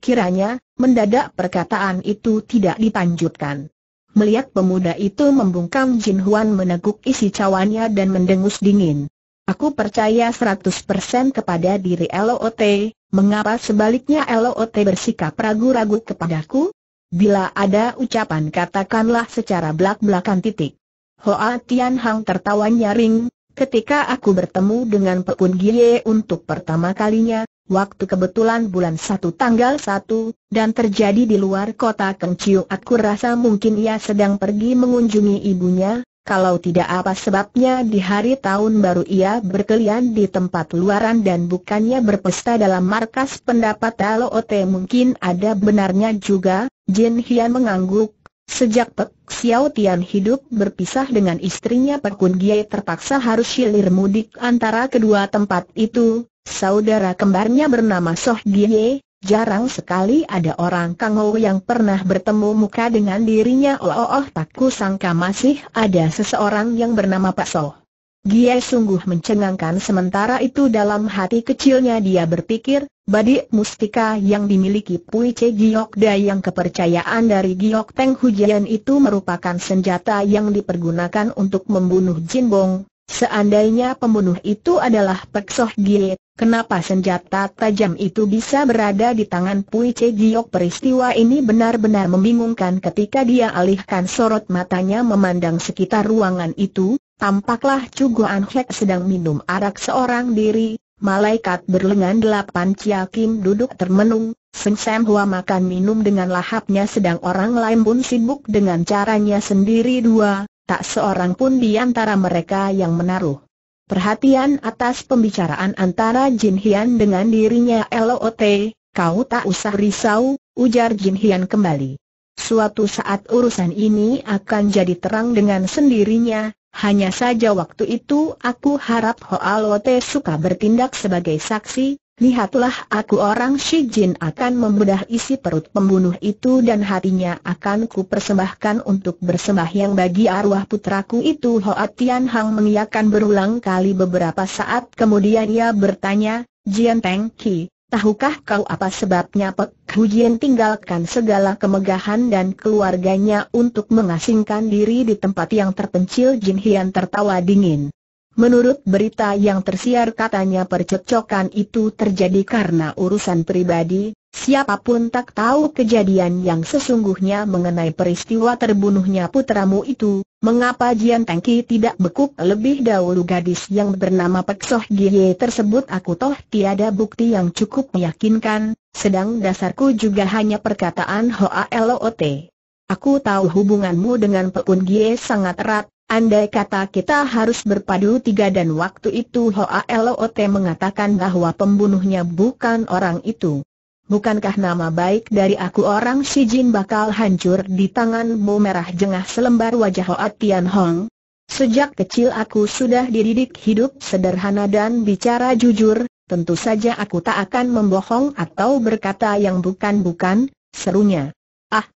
Kiranya, Mendadak perkataan itu tidak ditanjutkan. Melihat pemuda itu membungkam Jin Huan meneguk isi cawannya dan mendengus dingin. Aku percaya 100% kepada diri LOT, mengapa sebaliknya LOT bersikap ragu-ragu kepadaku? Bila ada ucapan katakanlah secara belak-belakan titik. Hoa Tian Hang tertawa nyaring, ketika aku bertemu dengan Pekun Gie untuk pertama kalinya, waktu kebetulan bulan 1 tanggal 1, dan terjadi di luar kota Kengciu aku rasa mungkin ia sedang pergi mengunjungi ibunya, kalau tidak apa sebabnya di hari tahun baru ia berkelian di tempat luaran dan bukannya berpesta dalam markas pendapat LOT mungkin ada benarnya juga, Jin Hian mengangguk, Sejak Pek Xiao Tian hidup berpisah dengan istrinya Pekun Kun terpaksa harus hilir mudik antara kedua tempat itu, Saudara kembarnya bernama Soh Gie, jarang sekali ada orang Kangou yang pernah bertemu muka dengan dirinya Oh oh oh tak sangka masih ada seseorang yang bernama Pak Soh. Gie sungguh mencengangkan sementara itu dalam hati kecilnya dia berpikir, badik mustika yang dimiliki Pui Che Giok Dai yang kepercayaan dari Giok Teng Hujian itu merupakan senjata yang dipergunakan untuk membunuh Jin Bong, Seandainya pembunuh itu adalah Pek Soh Gie, kenapa senjata tajam itu bisa berada di tangan Pui Che Giok peristiwa ini benar-benar membingungkan ketika dia alihkan sorot matanya memandang sekitar ruangan itu, tampaklah Chu Guan Hek sedang minum arak seorang diri, malaikat berlengan delapan Chia Kim duduk termenung, Seng Sam Hua makan minum dengan lahapnya sedang orang lain pun sibuk dengan caranya sendiri dua, tak seorang pun di antara mereka yang menaruh perhatian atas pembicaraan antara Jin Hian dengan dirinya LOT, kau tak usah risau, ujar Jin Hian kembali. Suatu saat urusan ini akan jadi terang dengan sendirinya, hanya saja waktu itu aku harap Hoa Lote suka bertindak sebagai saksi, Lihatlah aku orang Shijin akan membedah isi perut pembunuh itu dan hatinya akan kupersembahkan untuk bersembahyang bagi arwah putraku itu Hoa Tian Hang mengiyakan berulang kali beberapa saat kemudian ia bertanya, Jian Peng Ki, tahukah kau apa sebabnya Pek Jin tinggalkan segala kemegahan dan keluarganya untuk mengasingkan diri di tempat yang terpencil Jin Hian tertawa dingin. Menurut berita yang tersiar katanya percekcokan itu terjadi karena urusan pribadi, siapapun tak tahu kejadian yang sesungguhnya mengenai peristiwa terbunuhnya putramu itu, mengapa Jian Tengki tidak bekuk lebih dahulu gadis yang bernama Pek Soh Gie tersebut aku toh tiada bukti yang cukup meyakinkan, sedang dasarku juga hanya perkataan Hoa Loot. Aku tahu hubunganmu dengan Pekun Gie sangat erat, andai kata kita harus berpadu tiga dan waktu itu Hoa loot mengatakan bahwa pembunuhnya bukan orang itu. Bukankah nama baik dari aku orang si Jin bakal hancur di tanganmu merah jengah selembar wajah Hoa Tian Hong? Sejak kecil aku sudah dididik hidup sederhana dan bicara jujur, tentu saja aku tak akan membohong atau berkata yang bukan-bukan, serunya.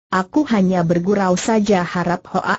Aku hanya bergurau saja harap Hoa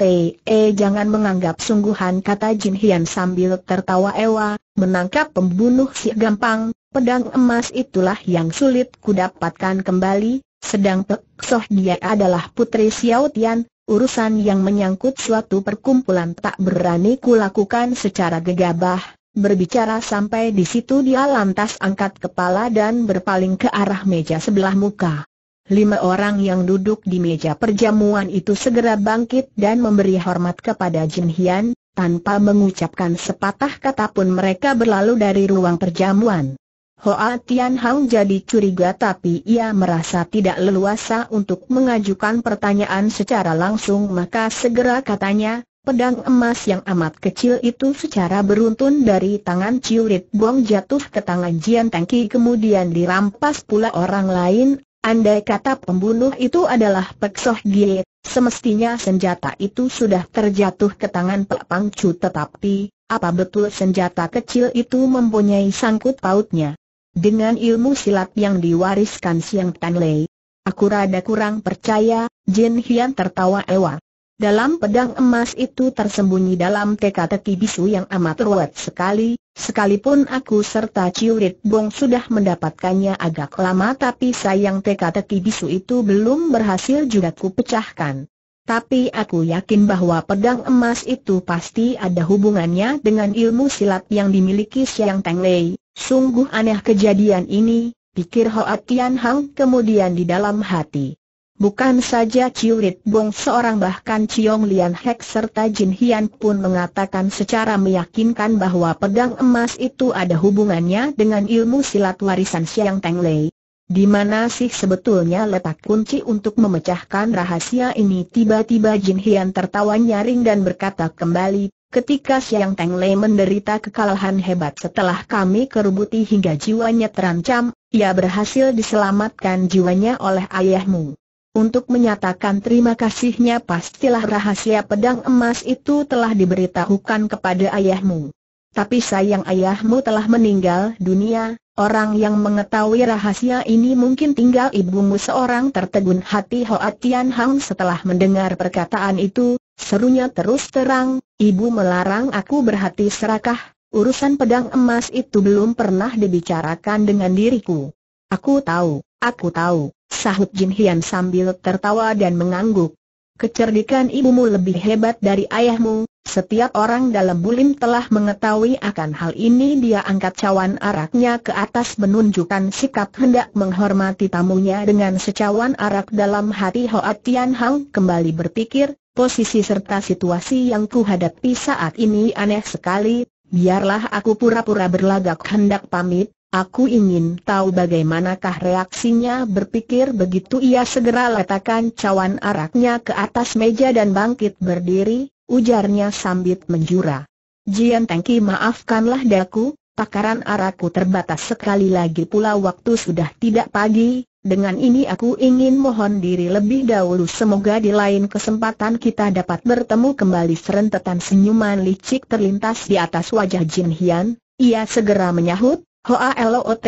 E. jangan menganggap sungguhan kata Jin Hian sambil tertawa ewa, menangkap pembunuh si gampang, pedang emas itulah yang sulit kudapatkan kembali, sedang Pek Soh dia adalah putri Xiao Tian, urusan yang menyangkut suatu perkumpulan tak berani kulakukan secara gegabah. Berbicara sampai di situ dia lantas angkat kepala dan berpaling ke arah meja sebelah muka. Lima orang yang duduk di meja perjamuan itu segera bangkit dan memberi hormat kepada Jin Hian, tanpa mengucapkan sepatah kata pun mereka berlalu dari ruang perjamuan. Hoa Tian Hang jadi curiga tapi ia merasa tidak leluasa untuk mengajukan pertanyaan secara langsung maka segera katanya, pedang emas yang amat kecil itu secara beruntun dari tangan Ciu Rit Bong jatuh ke tangan Jian Tengki kemudian dirampas pula orang lain Andai kata pembunuh itu adalah Pek Soh Gie, semestinya senjata itu sudah terjatuh ke tangan Pek Pang Chu tetapi, apa betul senjata kecil itu mempunyai sangkut pautnya? Dengan ilmu silat yang diwariskan Siang Tan Lei, aku rada kurang percaya, Jin Hian tertawa ewa. Dalam pedang emas itu tersembunyi dalam teka-teki bisu yang amat ruwet sekali, sekalipun aku serta Ciurit Bong sudah mendapatkannya agak lama tapi sayang teka-teki bisu itu belum berhasil juga ku pecahkan. Tapi aku yakin bahwa pedang emas itu pasti ada hubungannya dengan ilmu silat yang dimiliki Siang Teng Lei. Sungguh aneh kejadian ini, pikir Hoa Tian Hang kemudian di dalam hati. Bukan saja Rit Bong seorang bahkan Ciong Lian Hek serta Jin Hian pun mengatakan secara meyakinkan bahwa pedang emas itu ada hubungannya dengan ilmu silat warisan Siang Teng Lei. Di mana sih sebetulnya letak kunci untuk memecahkan rahasia ini? Tiba-tiba Jin Hian tertawa nyaring dan berkata kembali, ketika Siang Teng Lei menderita kekalahan hebat setelah kami kerubuti hingga jiwanya terancam, ia berhasil diselamatkan jiwanya oleh ayahmu. Untuk menyatakan terima kasihnya pastilah rahasia pedang emas itu telah diberitahukan kepada ayahmu. Tapi sayang ayahmu telah meninggal dunia, orang yang mengetahui rahasia ini mungkin tinggal ibumu seorang tertegun hati Hoa Tian Hang setelah mendengar perkataan itu, serunya terus terang, ibu melarang aku berhati serakah, urusan pedang emas itu belum pernah dibicarakan dengan diriku. Aku tahu, aku tahu. Sahut Jin Hian sambil tertawa dan mengangguk. Kecerdikan ibumu lebih hebat dari ayahmu, setiap orang dalam bulim telah mengetahui akan hal ini dia angkat cawan araknya ke atas menunjukkan sikap hendak menghormati tamunya dengan secawan arak dalam hati Hoa Tian Hang kembali berpikir, posisi serta situasi yang kuhadapi saat ini aneh sekali, biarlah aku pura-pura berlagak hendak pamit, Aku ingin tahu bagaimanakah reaksinya berpikir begitu ia segera letakkan cawan araknya ke atas meja dan bangkit berdiri, ujarnya sambil menjura. Jian Tengki maafkanlah daku, takaran arakku terbatas sekali lagi pula waktu sudah tidak pagi, dengan ini aku ingin mohon diri lebih dahulu semoga di lain kesempatan kita dapat bertemu kembali serentetan senyuman licik terlintas di atas wajah Jin Hian, ia segera menyahut, Hoa Lot,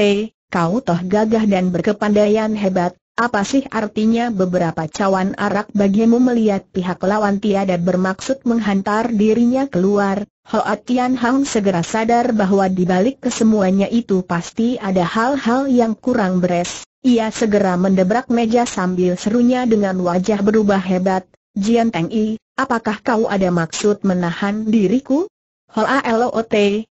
kau toh gagah dan berkepandaian hebat, apa sih artinya beberapa cawan arak bagimu melihat pihak lawan tiada bermaksud menghantar dirinya keluar? Hoa Tian Hang segera sadar bahwa di balik kesemuanya itu pasti ada hal-hal yang kurang beres. Ia segera mendebrak meja sambil serunya dengan wajah berubah hebat, Jian Teng I, apakah kau ada maksud menahan diriku? Hoa Lot,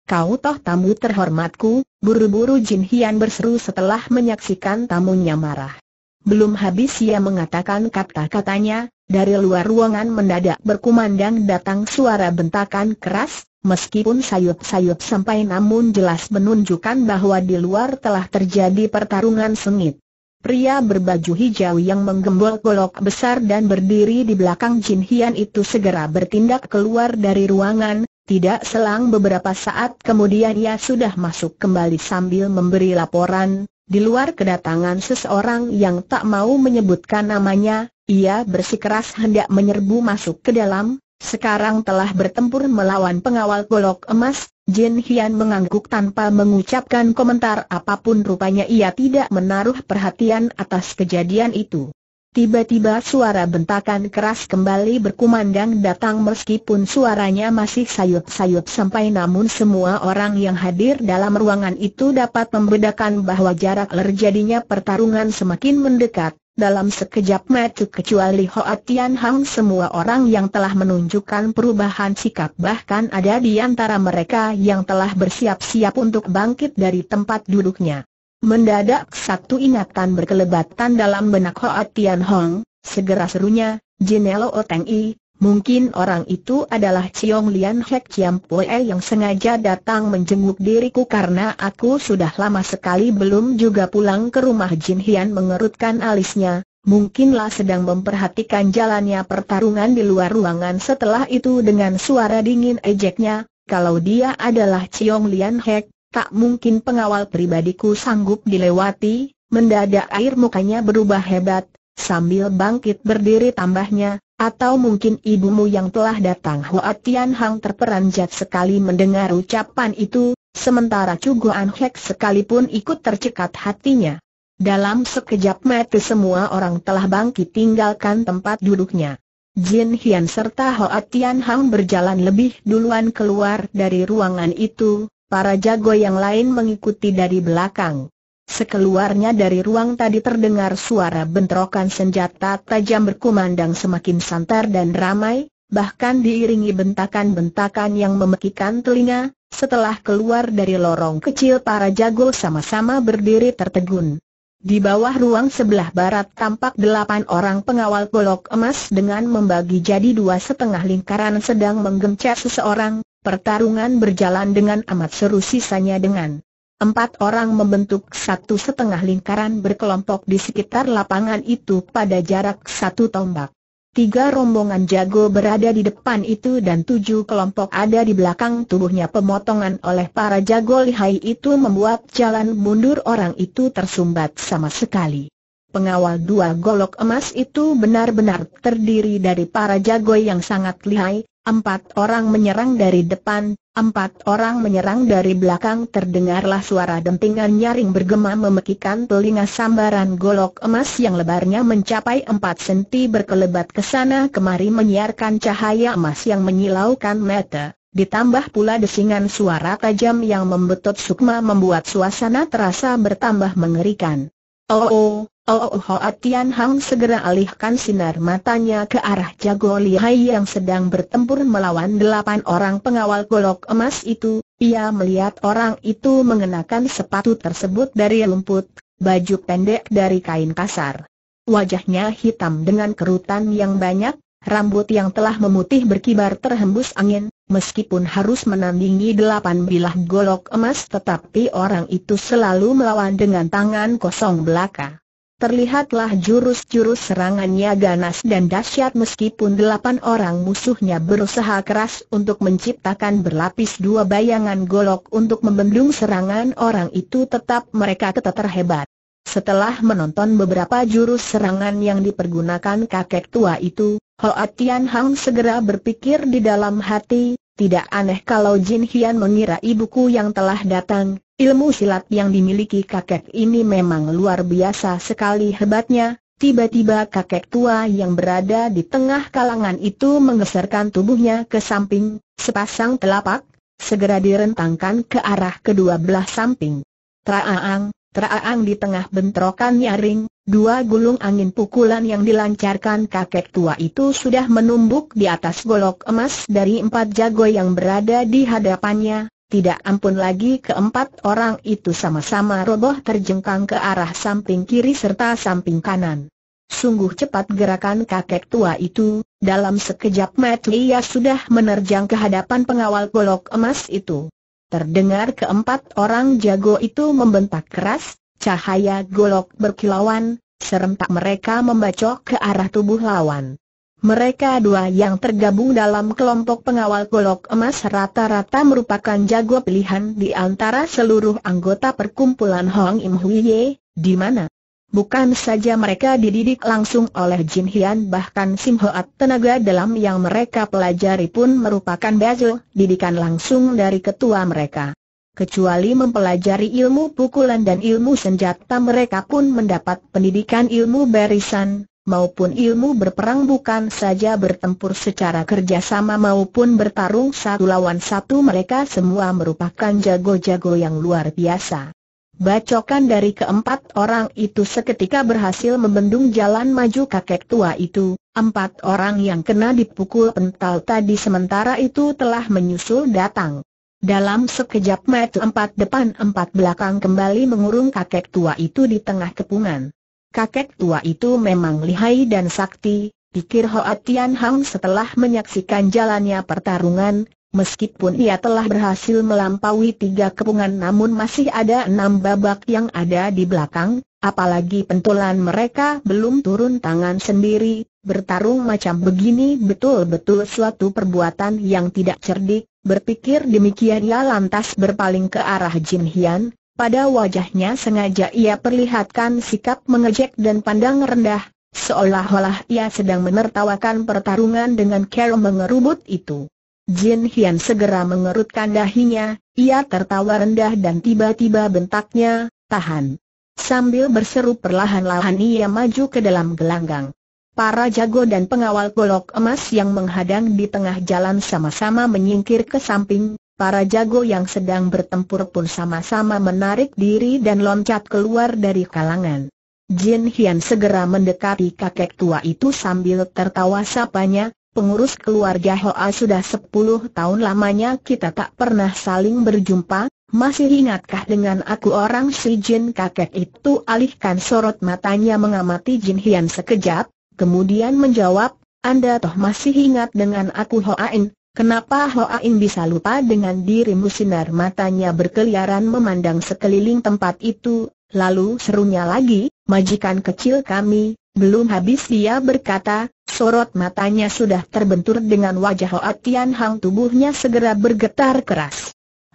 Kau toh tamu terhormatku, buru-buru Jin Hian berseru setelah menyaksikan tamunya marah. Belum habis ia mengatakan kata-katanya, dari luar ruangan mendadak berkumandang datang suara bentakan keras, meskipun sayup-sayup sampai namun jelas menunjukkan bahwa di luar telah terjadi pertarungan sengit. Pria berbaju hijau yang menggembol golok besar dan berdiri di belakang Jin Hian itu segera bertindak keluar dari ruangan, tidak selang beberapa saat kemudian ia sudah masuk kembali sambil memberi laporan, di luar kedatangan seseorang yang tak mau menyebutkan namanya, ia bersikeras hendak menyerbu masuk ke dalam, sekarang telah bertempur melawan pengawal golok emas, Jin Hian mengangguk tanpa mengucapkan komentar apapun rupanya ia tidak menaruh perhatian atas kejadian itu. Tiba-tiba suara bentakan keras kembali berkumandang datang meskipun suaranya masih sayup-sayup sampai namun semua orang yang hadir dalam ruangan itu dapat membedakan bahwa jarak terjadinya pertarungan semakin mendekat. Dalam sekejap mata kecuali Hoa Tian Hang semua orang yang telah menunjukkan perubahan sikap bahkan ada di antara mereka yang telah bersiap-siap untuk bangkit dari tempat duduknya. Mendadak satu ingatan berkelebatan dalam benak Hoa Tian Hong, segera serunya, Jinelo Oteng I, mungkin orang itu adalah Chiong Lian Hek Chiam Pue yang sengaja datang menjenguk diriku karena aku sudah lama sekali belum juga pulang ke rumah Jin Hian mengerutkan alisnya, mungkinlah sedang memperhatikan jalannya pertarungan di luar ruangan setelah itu dengan suara dingin ejeknya, kalau dia adalah Chiong Lian Hek, tak mungkin pengawal pribadiku sanggup dilewati, mendadak air mukanya berubah hebat, sambil bangkit berdiri tambahnya, atau mungkin ibumu yang telah datang Hua Tian Hang terperanjat sekali mendengar ucapan itu, sementara Guan Hek sekalipun ikut tercekat hatinya. Dalam sekejap mata semua orang telah bangkit tinggalkan tempat duduknya. Jin Hian serta Hoa Tian Hang berjalan lebih duluan keluar dari ruangan itu, Para jago yang lain mengikuti dari belakang. Sekeluarnya dari ruang tadi terdengar suara bentrokan senjata tajam berkumandang semakin santer dan ramai, bahkan diiringi bentakan-bentakan yang memekikan telinga, setelah keluar dari lorong kecil para jago sama-sama berdiri tertegun. Di bawah ruang sebelah barat tampak delapan orang pengawal golok emas dengan membagi jadi dua setengah lingkaran sedang menggencat seseorang, pertarungan berjalan dengan amat seru sisanya dengan Empat orang membentuk satu setengah lingkaran berkelompok di sekitar lapangan itu pada jarak satu tombak. Tiga rombongan jago berada di depan itu dan tujuh kelompok ada di belakang tubuhnya pemotongan oleh para jago lihai itu membuat jalan mundur orang itu tersumbat sama sekali. Pengawal dua golok emas itu benar-benar terdiri dari para jago yang sangat lihai, Empat orang menyerang dari depan, empat orang menyerang dari belakang terdengarlah suara dentingan nyaring bergema memekikan telinga sambaran golok emas yang lebarnya mencapai empat senti berkelebat ke sana kemari menyiarkan cahaya emas yang menyilaukan mata. Ditambah pula desingan suara tajam yang membetot sukma membuat suasana terasa bertambah mengerikan. Oh oh, oh oh Hoa oh, Tian Hang segera alihkan sinar matanya ke arah jago lihai yang sedang bertempur melawan delapan orang pengawal golok emas itu. Ia melihat orang itu mengenakan sepatu tersebut dari lumput, baju pendek dari kain kasar. Wajahnya hitam dengan kerutan yang banyak, rambut yang telah memutih berkibar terhembus angin, meskipun harus menandingi delapan bilah golok emas tetapi orang itu selalu melawan dengan tangan kosong belaka. Terlihatlah jurus-jurus serangannya ganas dan dahsyat meskipun delapan orang musuhnya berusaha keras untuk menciptakan berlapis dua bayangan golok untuk membendung serangan orang itu tetap mereka tetap terhebat. Setelah menonton beberapa jurus serangan yang dipergunakan kakek tua itu, Hoa Tian Hang segera berpikir di dalam hati, tidak aneh kalau Jin Hian mengira ibuku yang telah datang, ilmu silat yang dimiliki kakek ini memang luar biasa sekali hebatnya, Tiba-tiba kakek tua yang berada di tengah kalangan itu menggeserkan tubuhnya ke samping, sepasang telapak, segera direntangkan ke arah kedua belah samping. Traang, Teraang di tengah bentrokan nyaring, dua gulung angin pukulan yang dilancarkan kakek tua itu sudah menumbuk di atas golok emas dari empat jago yang berada di hadapannya. Tidak ampun lagi keempat orang itu sama-sama roboh terjengkang ke arah samping kiri serta samping kanan. Sungguh cepat gerakan kakek tua itu, dalam sekejap mata ia sudah menerjang ke hadapan pengawal golok emas itu. Terdengar keempat orang jago itu membentak keras, cahaya golok berkilauan, serentak mereka membacok ke arah tubuh lawan. Mereka dua yang tergabung dalam kelompok pengawal golok emas rata-rata merupakan jago pilihan di antara seluruh anggota perkumpulan Hong Im Hui Ye, di mana Bukan saja mereka dididik langsung oleh Jin Hian bahkan Sim Hoat tenaga dalam yang mereka pelajari pun merupakan bezel, didikan langsung dari ketua mereka. Kecuali mempelajari ilmu pukulan dan ilmu senjata mereka pun mendapat pendidikan ilmu barisan, maupun ilmu berperang bukan saja bertempur secara kerjasama maupun bertarung satu lawan satu mereka semua merupakan jago-jago yang luar biasa. Bacokan dari keempat orang itu seketika berhasil membendung jalan maju kakek tua itu, empat orang yang kena dipukul pental tadi sementara itu telah menyusul datang. Dalam sekejap mata empat depan empat belakang kembali mengurung kakek tua itu di tengah kepungan. Kakek tua itu memang lihai dan sakti, pikir Hoa Tian Hang setelah menyaksikan jalannya pertarungan, Meskipun ia telah berhasil melampaui tiga kepungan namun masih ada enam babak yang ada di belakang, apalagi pentulan mereka belum turun tangan sendiri, bertarung macam begini betul-betul suatu perbuatan yang tidak cerdik, berpikir demikian ia lantas berpaling ke arah Jin Hian, pada wajahnya sengaja ia perlihatkan sikap mengejek dan pandang rendah, seolah-olah ia sedang menertawakan pertarungan dengan Carol mengerubut itu. Jin Hian segera mengerutkan dahinya, ia tertawa rendah dan tiba-tiba bentaknya, tahan. Sambil berseru perlahan-lahan ia maju ke dalam gelanggang. Para jago dan pengawal golok emas yang menghadang di tengah jalan sama-sama menyingkir ke samping, para jago yang sedang bertempur pun sama-sama menarik diri dan loncat keluar dari kalangan. Jin Hian segera mendekati kakek tua itu sambil tertawa sapanya, pengurus keluarga Hoa sudah 10 tahun lamanya kita tak pernah saling berjumpa, masih ingatkah dengan aku orang si Jin kakek itu alihkan sorot matanya mengamati Jin Hian sekejap, kemudian menjawab, Anda toh masih ingat dengan aku Hoa In? kenapa Hoa In bisa lupa dengan dirimu sinar matanya berkeliaran memandang sekeliling tempat itu, lalu serunya lagi, majikan kecil kami, belum habis dia berkata, Sorot matanya sudah terbentur dengan wajah Hoatian Tian Hang tubuhnya segera bergetar keras.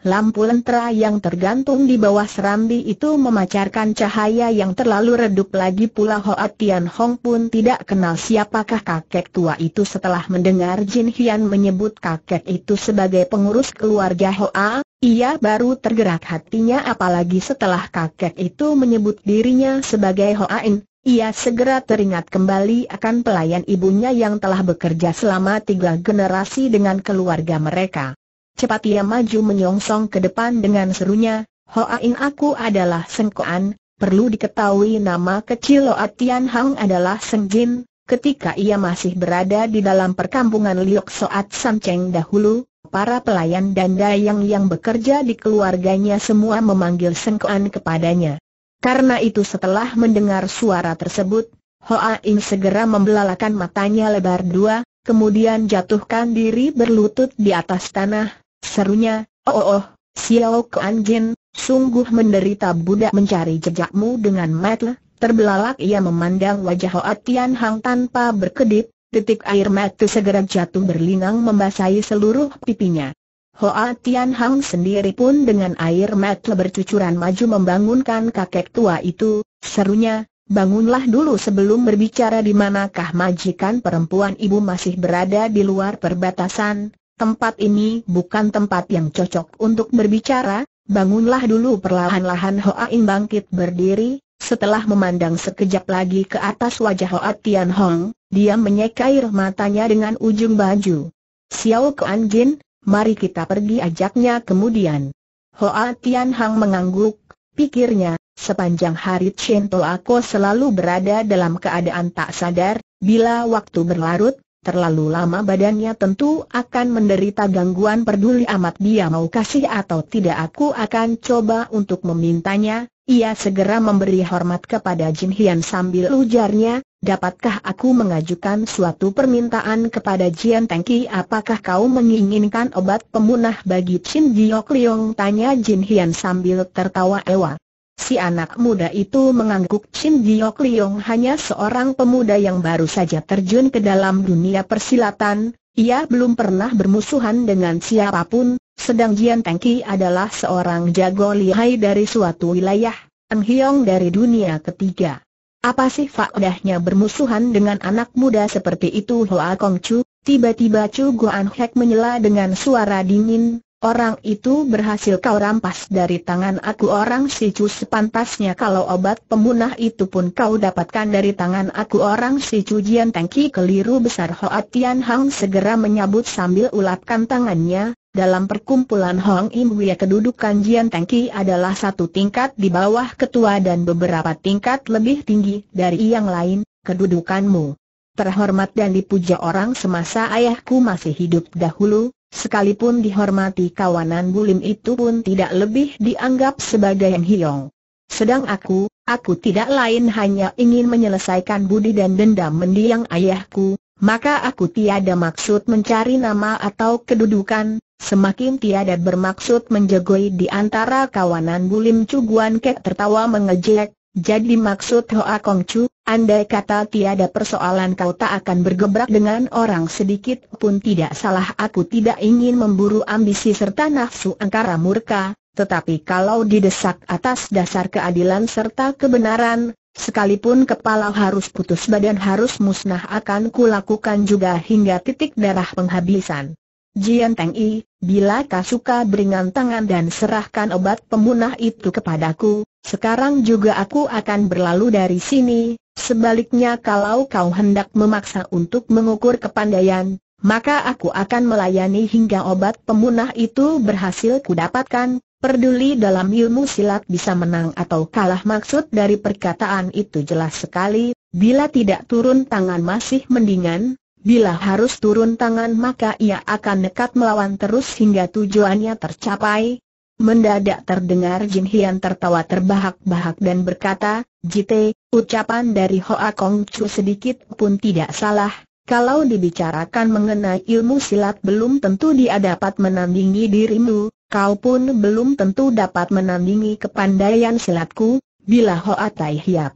Lampu lentera yang tergantung di bawah serambi itu memancarkan cahaya yang terlalu redup lagi pula Hoatian Tian Hong pun tidak kenal siapakah kakek tua itu setelah mendengar Jin Hian menyebut kakek itu sebagai pengurus keluarga Hoa, ia baru tergerak hatinya apalagi setelah kakek itu menyebut dirinya sebagai Hoa In. Ia segera teringat kembali akan pelayan ibunya yang telah bekerja selama tiga generasi dengan keluarga mereka. Cepat ia maju menyongsong ke depan dengan serunya, Hoa In aku adalah Seng Sengkoan, perlu diketahui nama kecil Loa Tian Hang adalah Seng Jin, Ketika ia masih berada di dalam perkampungan Liok Soat Cheng dahulu, para pelayan dan dayang yang bekerja di keluarganya semua memanggil Seng Sengkoan kepadanya. Karena itu setelah mendengar suara tersebut, Hoa Ing segera membelalakan matanya lebar dua, kemudian jatuhkan diri berlutut di atas tanah, serunya, oh oh, oh Xiao Kuan Jin, sungguh menderita budak mencari jejakmu dengan matle. terbelalak ia memandang wajah Hoa Tian Hang tanpa berkedip, Titik air mata segera jatuh berlinang membasahi seluruh pipinya. Hoa Tian Hang sendiri pun dengan air mata bercucuran maju membangunkan kakek tua itu, serunya, bangunlah dulu sebelum berbicara di manakah majikan perempuan ibu masih berada di luar perbatasan, tempat ini bukan tempat yang cocok untuk berbicara, bangunlah dulu perlahan-lahan Hoa In bangkit berdiri, setelah memandang sekejap lagi ke atas wajah Hoa Tian Hong, dia menyeka air matanya dengan ujung baju. Xiao Kuan Jin, mari kita pergi ajaknya kemudian. Hoa Tian Hang mengangguk, pikirnya, sepanjang hari Chen Toako selalu berada dalam keadaan tak sadar, bila waktu berlarut, terlalu lama badannya tentu akan menderita gangguan peduli amat dia mau kasih atau tidak aku akan coba untuk memintanya, ia segera memberi hormat kepada Jin Hian sambil ujarnya, Dapatkah aku mengajukan suatu permintaan kepada Jian Tengki apakah kau menginginkan obat pemunah bagi Chin Giok Liong tanya Jin Hian sambil tertawa ewa. Si anak muda itu mengangguk Chin Giok Liong hanya seorang pemuda yang baru saja terjun ke dalam dunia persilatan, ia belum pernah bermusuhan dengan siapapun, sedang Jian Tengki adalah seorang jago lihai dari suatu wilayah, Eng Hiong dari dunia ketiga. Apa sih faedahnya bermusuhan dengan anak muda seperti itu Hoa Kong Chu? Tiba-tiba Chu Guan Hek menyela dengan suara dingin, Orang itu berhasil kau rampas dari tangan aku orang si cu sepantasnya kalau obat pemunah itu pun kau dapatkan dari tangan aku orang cu Jian tangki keliru besar Hoa Tian Hang segera menyambut sambil ulapkan tangannya, dalam perkumpulan Hong Im Wia kedudukan Jian tangki adalah satu tingkat di bawah ketua dan beberapa tingkat lebih tinggi dari yang lain, kedudukanmu. Terhormat dan dipuja orang semasa ayahku masih hidup dahulu, Sekalipun dihormati kawanan Bulim itu pun tidak lebih dianggap sebagai yang hiong. Sedang aku, aku tidak lain hanya ingin menyelesaikan budi dan dendam mendiang ayahku, maka aku tiada maksud mencari nama atau kedudukan, semakin tiada bermaksud menjegoi di antara kawanan Bulim Cuguan Kek tertawa mengejek, jadi maksud Hoa Kong Chu, Andai kata tiada persoalan kau tak akan bergebrak dengan orang sedikit pun tidak salah aku tidak ingin memburu ambisi serta nafsu angkara murka, tetapi kalau didesak atas dasar keadilan serta kebenaran, sekalipun kepala harus putus badan harus musnah akan kulakukan juga hingga titik darah penghabisan. Jian Teng I, bila kau suka beringan tangan dan serahkan obat pemunah itu kepadaku, sekarang juga aku akan berlalu dari sini, Sebaliknya kalau kau hendak memaksa untuk mengukur kepandaian, maka aku akan melayani hingga obat pemunah itu berhasil kudapatkan, perduli dalam ilmu silat bisa menang atau kalah maksud dari perkataan itu jelas sekali, bila tidak turun tangan masih mendingan, bila harus turun tangan maka ia akan nekat melawan terus hingga tujuannya tercapai, Mendadak terdengar Jin Hian tertawa terbahak-bahak dan berkata, Jite, ucapan dari Hoa Kong Chu sedikit pun tidak salah, kalau dibicarakan mengenai ilmu silat belum tentu dia dapat menandingi dirimu, kau pun belum tentu dapat menandingi kepandaian silatku, bila Hoa Tai Hiap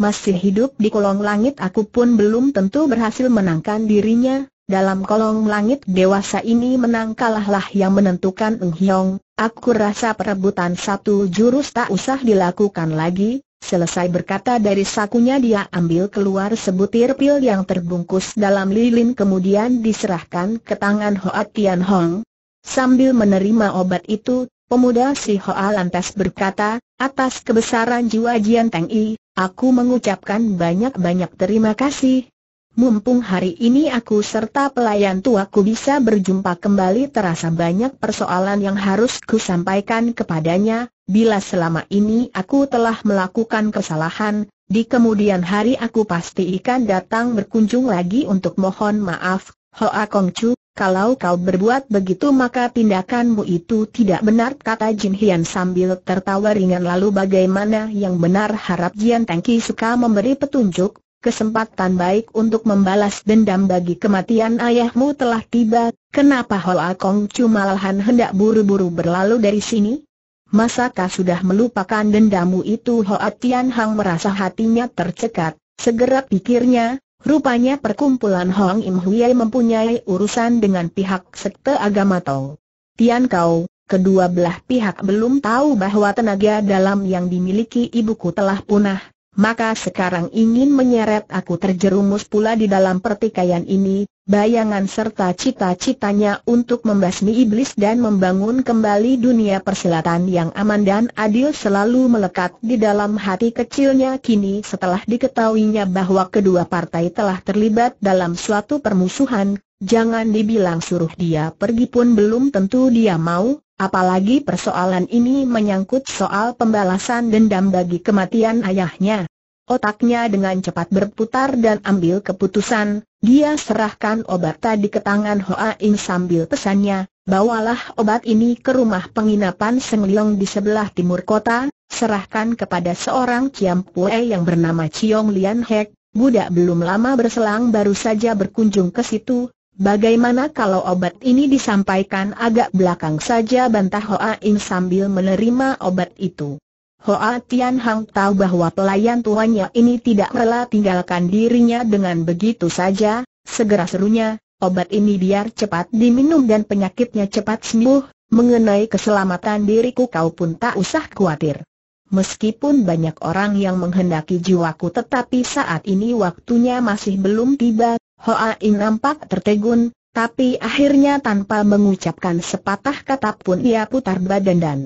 masih hidup di kolong langit aku pun belum tentu berhasil menangkan dirinya, dalam kolong langit dewasa ini menang kalahlah yang menentukan Eng Hiong, aku rasa perebutan satu jurus tak usah dilakukan lagi, selesai berkata dari sakunya dia ambil keluar sebutir pil yang terbungkus dalam lilin kemudian diserahkan ke tangan Hoa Tian Hong. Sambil menerima obat itu, pemuda si Hoa lantas berkata, atas kebesaran jiwa Jian Teng I, aku mengucapkan banyak-banyak terima kasih, Mumpung hari ini aku serta pelayan tuaku bisa berjumpa kembali terasa banyak persoalan yang harus kusampaikan kepadanya, bila selama ini aku telah melakukan kesalahan, di kemudian hari aku pasti ikan datang berkunjung lagi untuk mohon maaf, Hoa Kong Chu, kalau kau berbuat begitu maka tindakanmu itu tidak benar kata Jin Hian sambil tertawa ringan lalu bagaimana yang benar harap Jian Tengki suka memberi petunjuk, kesempatan baik untuk membalas dendam bagi kematian ayahmu telah tiba, kenapa Hol Akong cuma lahan hendak buru-buru berlalu dari sini? Masakah sudah melupakan dendammu itu Hoa Tian Hang merasa hatinya tercekat, segera pikirnya, rupanya perkumpulan Hong Im Huye mempunyai urusan dengan pihak sekte agama Tong. Tian Kau, kedua belah pihak belum tahu bahwa tenaga dalam yang dimiliki ibuku telah punah, maka sekarang ingin menyeret aku terjerumus pula di dalam pertikaian ini, bayangan serta cita-citanya untuk membasmi iblis dan membangun kembali dunia persilatan yang aman dan adil selalu melekat di dalam hati kecilnya kini setelah diketahuinya bahwa kedua partai telah terlibat dalam suatu permusuhan, jangan dibilang suruh dia pergi pun belum tentu dia mau, apalagi persoalan ini menyangkut soal pembalasan dendam bagi kematian ayahnya. Otaknya dengan cepat berputar dan ambil keputusan, dia serahkan obat tadi ke tangan Hoa In sambil pesannya, bawalah obat ini ke rumah penginapan Seng Leong di sebelah timur kota, serahkan kepada seorang Ciam Pue yang bernama Chiong Lian Hek, budak belum lama berselang baru saja berkunjung ke situ, Bagaimana kalau obat ini disampaikan agak belakang saja bantah Hoa In sambil menerima obat itu. Hoa Tian Hang tahu bahwa pelayan tuannya ini tidak rela tinggalkan dirinya dengan begitu saja, segera serunya, obat ini biar cepat diminum dan penyakitnya cepat sembuh, mengenai keselamatan diriku kau pun tak usah khawatir. Meskipun banyak orang yang menghendaki jiwaku tetapi saat ini waktunya masih belum tiba, Hoa In nampak tertegun, tapi akhirnya tanpa mengucapkan sepatah kata pun ia putar badan dan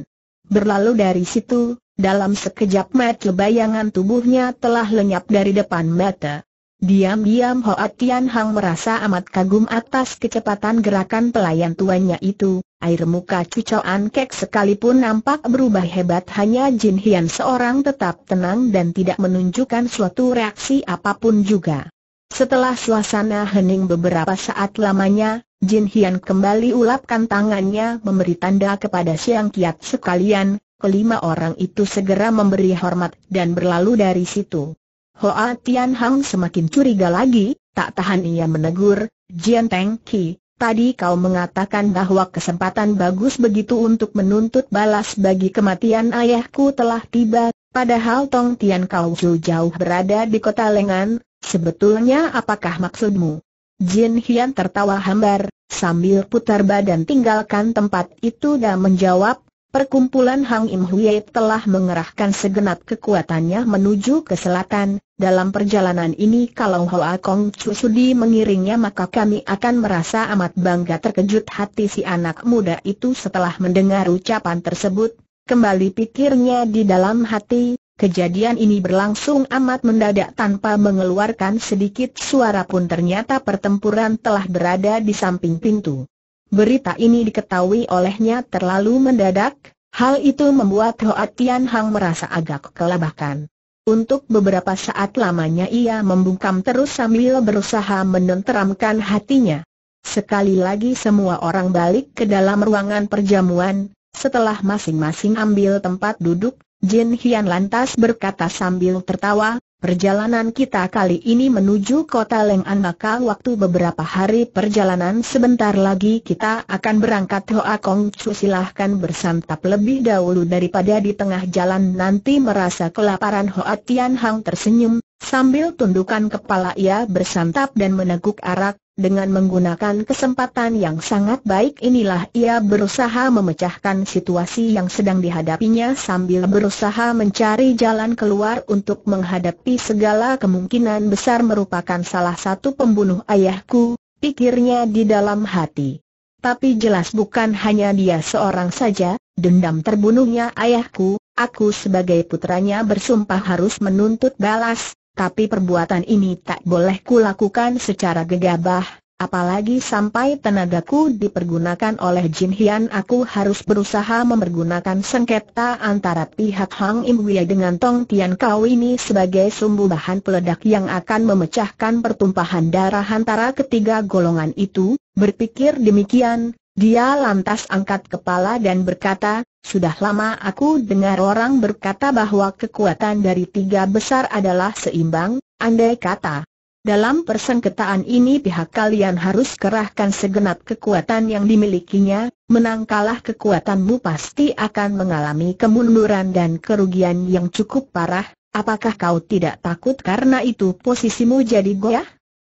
berlalu dari situ, dalam sekejap mata bayangan tubuhnya telah lenyap dari depan mata. Diam-diam Hoa Tian Hang merasa amat kagum atas kecepatan gerakan pelayan tuannya itu, air muka cucoan kek sekalipun nampak berubah hebat hanya Jin Hian seorang tetap tenang dan tidak menunjukkan suatu reaksi apapun juga. Setelah suasana hening beberapa saat lamanya, Jin Hian kembali ulapkan tangannya memberi tanda kepada Siang Kiat sekalian, kelima orang itu segera memberi hormat dan berlalu dari situ. Hoa Tian Hang semakin curiga lagi, tak tahan ia menegur, Jian Teng Ki, tadi kau mengatakan bahwa kesempatan bagus begitu untuk menuntut balas bagi kematian ayahku telah tiba, padahal Tong Tian Kau jauh-jauh berada di kota Lengan, Sebetulnya apakah maksudmu? Jin Hian tertawa hambar, sambil putar badan tinggalkan tempat itu dan menjawab, perkumpulan Hang Im Hui telah mengerahkan segenap kekuatannya menuju ke selatan, dalam perjalanan ini kalau Hoa Kong Chu Sudi mengiringnya maka kami akan merasa amat bangga terkejut hati si anak muda itu setelah mendengar ucapan tersebut, kembali pikirnya di dalam hati, Kejadian ini berlangsung amat mendadak tanpa mengeluarkan sedikit suara pun ternyata pertempuran telah berada di samping pintu. Berita ini diketahui olehnya terlalu mendadak, hal itu membuat Hoa Tian Hang merasa agak kelabakan. Untuk beberapa saat lamanya ia membungkam terus sambil berusaha menenteramkan hatinya. Sekali lagi semua orang balik ke dalam ruangan perjamuan, setelah masing-masing ambil tempat duduk, Jin Hian lantas berkata sambil tertawa, perjalanan kita kali ini menuju kota Leng An maka waktu beberapa hari perjalanan sebentar lagi kita akan berangkat Hoa Kong Chu silahkan bersantap lebih dahulu daripada di tengah jalan nanti merasa kelaparan Hoa Tian Hang tersenyum, sambil tundukkan kepala ia bersantap dan meneguk arak, dengan menggunakan kesempatan yang sangat baik inilah ia berusaha memecahkan situasi yang sedang dihadapinya sambil berusaha mencari jalan keluar untuk menghadapi segala kemungkinan besar merupakan salah satu pembunuh ayahku, pikirnya di dalam hati. Tapi jelas bukan hanya dia seorang saja, dendam terbunuhnya ayahku, aku sebagai putranya bersumpah harus menuntut balas, tapi perbuatan ini tak boleh kulakukan secara gegabah, apalagi sampai tenagaku dipergunakan oleh Jin Hian aku harus berusaha mempergunakan sengketa antara pihak Hang Im Wei dengan Tong Tian Kau ini sebagai sumbu bahan peledak yang akan memecahkan pertumpahan darah antara ketiga golongan itu, berpikir demikian, dia lantas angkat kepala dan berkata, sudah lama aku dengar orang berkata bahwa kekuatan dari tiga besar adalah seimbang, andai kata. Dalam persengketaan ini pihak kalian harus kerahkan segenap kekuatan yang dimilikinya, menangkalah kekuatanmu pasti akan mengalami kemunduran dan kerugian yang cukup parah, apakah kau tidak takut karena itu posisimu jadi goyah?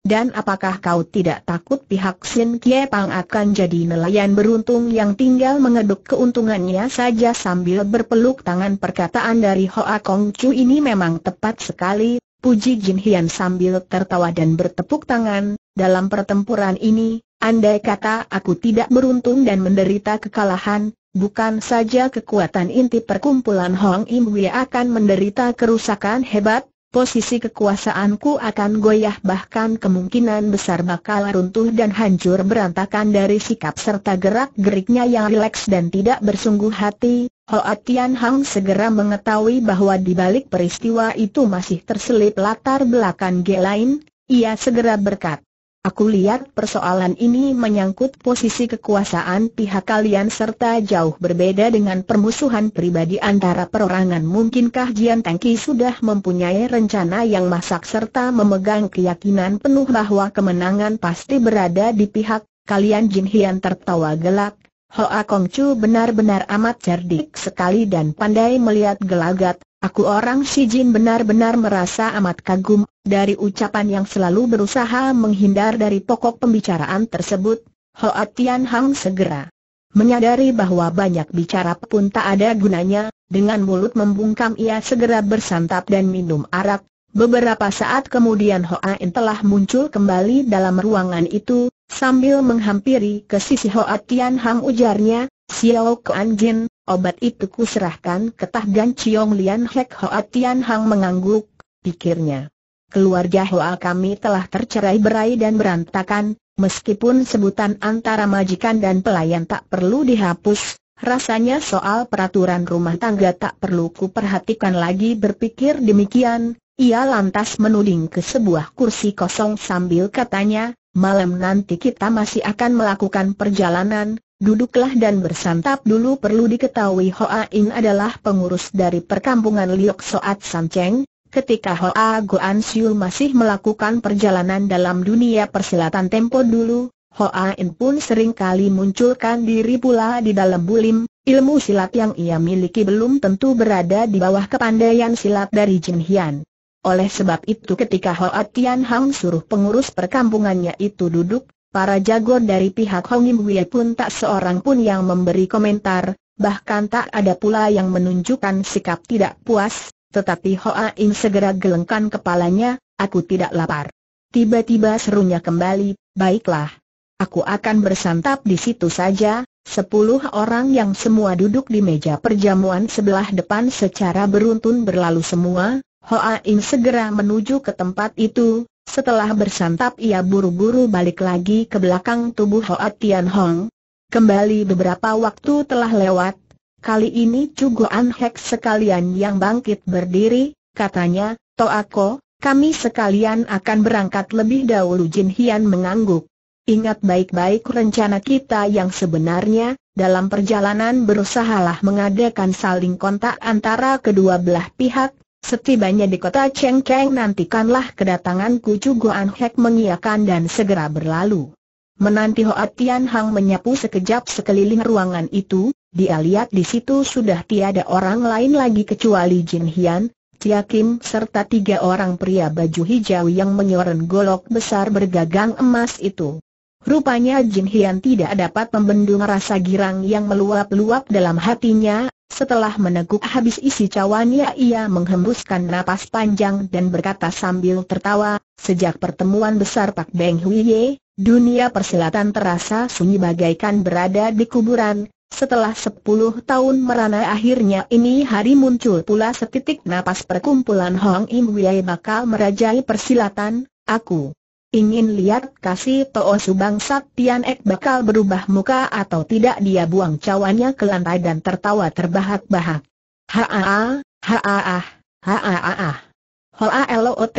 Dan apakah kau tidak takut pihak Sin Kie Pang akan jadi nelayan beruntung yang tinggal mengeduk keuntungannya saja sambil berpeluk tangan perkataan dari Hoa Kong Chu ini memang tepat sekali, puji Jin Hian sambil tertawa dan bertepuk tangan, dalam pertempuran ini, andai kata aku tidak beruntung dan menderita kekalahan, bukan saja kekuatan inti perkumpulan Hong Im Wei akan menderita kerusakan hebat, posisi kekuasaanku akan goyah bahkan kemungkinan besar bakal runtuh dan hancur berantakan dari sikap serta gerak-geriknya yang rileks dan tidak bersungguh hati, Hoa Tian Hang segera mengetahui bahwa di balik peristiwa itu masih terselip latar belakang G lain, ia segera berkata. Aku lihat persoalan ini menyangkut posisi kekuasaan pihak kalian serta jauh berbeda dengan permusuhan pribadi antara perorangan. Mungkinkah Jian Tengki sudah mempunyai rencana yang masak serta memegang keyakinan penuh bahwa kemenangan pasti berada di pihak kalian Jin Hian tertawa gelak. Hoa Kong Chu benar-benar amat cerdik sekali dan pandai melihat gelagat, Aku orang Shi jin benar-benar merasa amat kagum, dari ucapan yang selalu berusaha menghindar dari pokok pembicaraan tersebut, Hoa Tian Hang segera menyadari bahwa banyak bicara pun tak ada gunanya, dengan mulut membungkam ia segera bersantap dan minum arak, beberapa saat kemudian Hoa In telah muncul kembali dalam ruangan itu, sambil menghampiri ke sisi Hoa Tian Hang ujarnya, Xiao Kuan Jin, Obat itu kuserahkan ke Tah Gan Chiong Lian Hek Hoa Tian Hang mengangguk, pikirnya. Keluarga Hoa kami telah tercerai berai dan berantakan, meskipun sebutan antara majikan dan pelayan tak perlu dihapus, rasanya soal peraturan rumah tangga tak perlu ku perhatikan lagi berpikir demikian, ia lantas menuding ke sebuah kursi kosong sambil katanya, malam nanti kita masih akan melakukan perjalanan, Duduklah dan bersantap dulu perlu diketahui Hoa In adalah pengurus dari perkampungan Liok Soat Cheng. Ketika Hoa Goan Siu masih melakukan perjalanan dalam dunia persilatan tempo dulu, Hoa In pun sering kali munculkan diri pula di dalam bulim, ilmu silat yang ia miliki belum tentu berada di bawah kepandaian silat dari Jin Hian. Oleh sebab itu ketika Hoa Tian Hang suruh pengurus perkampungannya itu duduk, Para jago dari pihak Hong Im Wei pun tak seorang pun yang memberi komentar, bahkan tak ada pula yang menunjukkan sikap tidak puas, tetapi Hoa In segera gelengkan kepalanya, aku tidak lapar. Tiba-tiba serunya kembali, baiklah. Aku akan bersantap di situ saja, sepuluh orang yang semua duduk di meja perjamuan sebelah depan secara beruntun berlalu semua, Hoa In segera menuju ke tempat itu, setelah bersantap ia buru-buru balik lagi ke belakang tubuh Hoa Tian Hong. Kembali beberapa waktu telah lewat, kali ini Cuguan Hek sekalian yang bangkit berdiri, katanya, Toako, kami sekalian akan berangkat lebih dahulu Jin Hian mengangguk. Ingat baik-baik rencana kita yang sebenarnya, dalam perjalanan berusahalah mengadakan saling kontak antara kedua belah pihak, Setibanya di kota Chengkeng nantikanlah kedatanganku Guan Hek mengiakan dan segera berlalu. Menanti Hoa Tian Hang menyapu sekejap sekeliling ruangan itu, dia lihat di situ sudah tiada orang lain lagi kecuali Jin Hian, Tia Kim serta tiga orang pria baju hijau yang menyoren golok besar bergagang emas itu. Rupanya Jin Hian tidak dapat membendung rasa girang yang meluap-luap dalam hatinya, setelah meneguk habis isi cawannya ia menghembuskan napas panjang dan berkata sambil tertawa, sejak pertemuan besar Pak Beng Huiye, dunia persilatan terasa sunyi bagaikan berada di kuburan, setelah 10 tahun merana akhirnya ini hari muncul pula setitik napas perkumpulan Hong Im Wei bakal merajai persilatan, aku. Ingin lihat kasih Too Subang Tian Ek bakal berubah muka atau tidak dia buang cawannya ke lantai dan tertawa terbahak-bahak. Haa, haa, haa, haa, loot,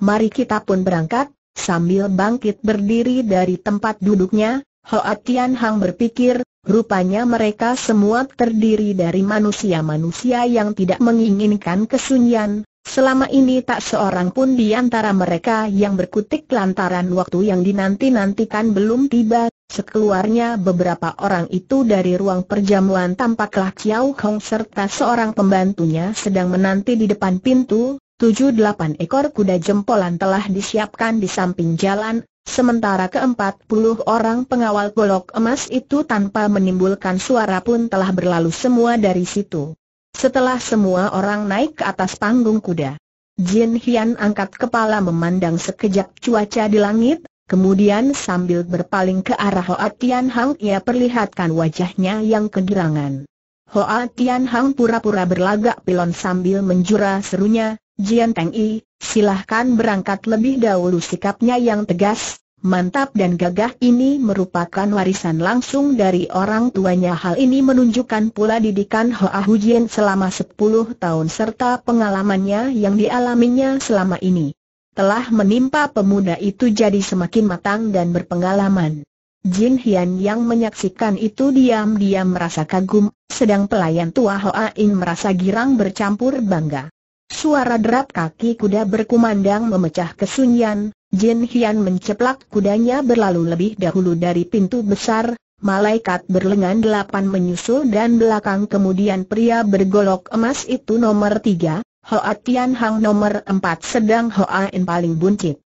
mari kita pun berangkat, sambil bangkit berdiri dari tempat duduknya, Hoa Tian Hang berpikir, rupanya mereka semua terdiri dari manusia-manusia yang tidak menginginkan kesunyian, Selama ini tak seorang pun di antara mereka yang berkutik lantaran waktu yang dinanti-nantikan belum tiba, sekeluarnya beberapa orang itu dari ruang perjamuan tampaklah Chiao Kong serta seorang pembantunya sedang menanti di depan pintu, tujuh delapan ekor kuda jempolan telah disiapkan di samping jalan, sementara keempat puluh orang pengawal golok emas itu tanpa menimbulkan suara pun telah berlalu semua dari situ setelah semua orang naik ke atas panggung kuda. Jin Hian angkat kepala memandang sekejap cuaca di langit, kemudian sambil berpaling ke arah Hoa Tian Hang ia perlihatkan wajahnya yang kegirangan. Hoa Tian Hang pura-pura berlagak pilon sambil menjura serunya, Jian Teng I, silahkan berangkat lebih dahulu sikapnya yang tegas, mantap dan gagah ini merupakan warisan langsung dari orang tuanya. Hal ini menunjukkan pula didikan Hoa Hujian selama sepuluh tahun serta pengalamannya yang dialaminya selama ini. Telah menimpa pemuda itu jadi semakin matang dan berpengalaman. Jin Hian yang menyaksikan itu diam-diam merasa kagum, sedang pelayan tua Hoa In merasa girang bercampur bangga. Suara derap kaki kuda berkumandang memecah kesunyian, Jin Hian menceplak kudanya berlalu lebih dahulu dari pintu besar, malaikat berlengan delapan menyusul dan belakang kemudian pria bergolok emas itu nomor tiga, Hoa Tian Hang nomor empat sedang Hoa in paling buncit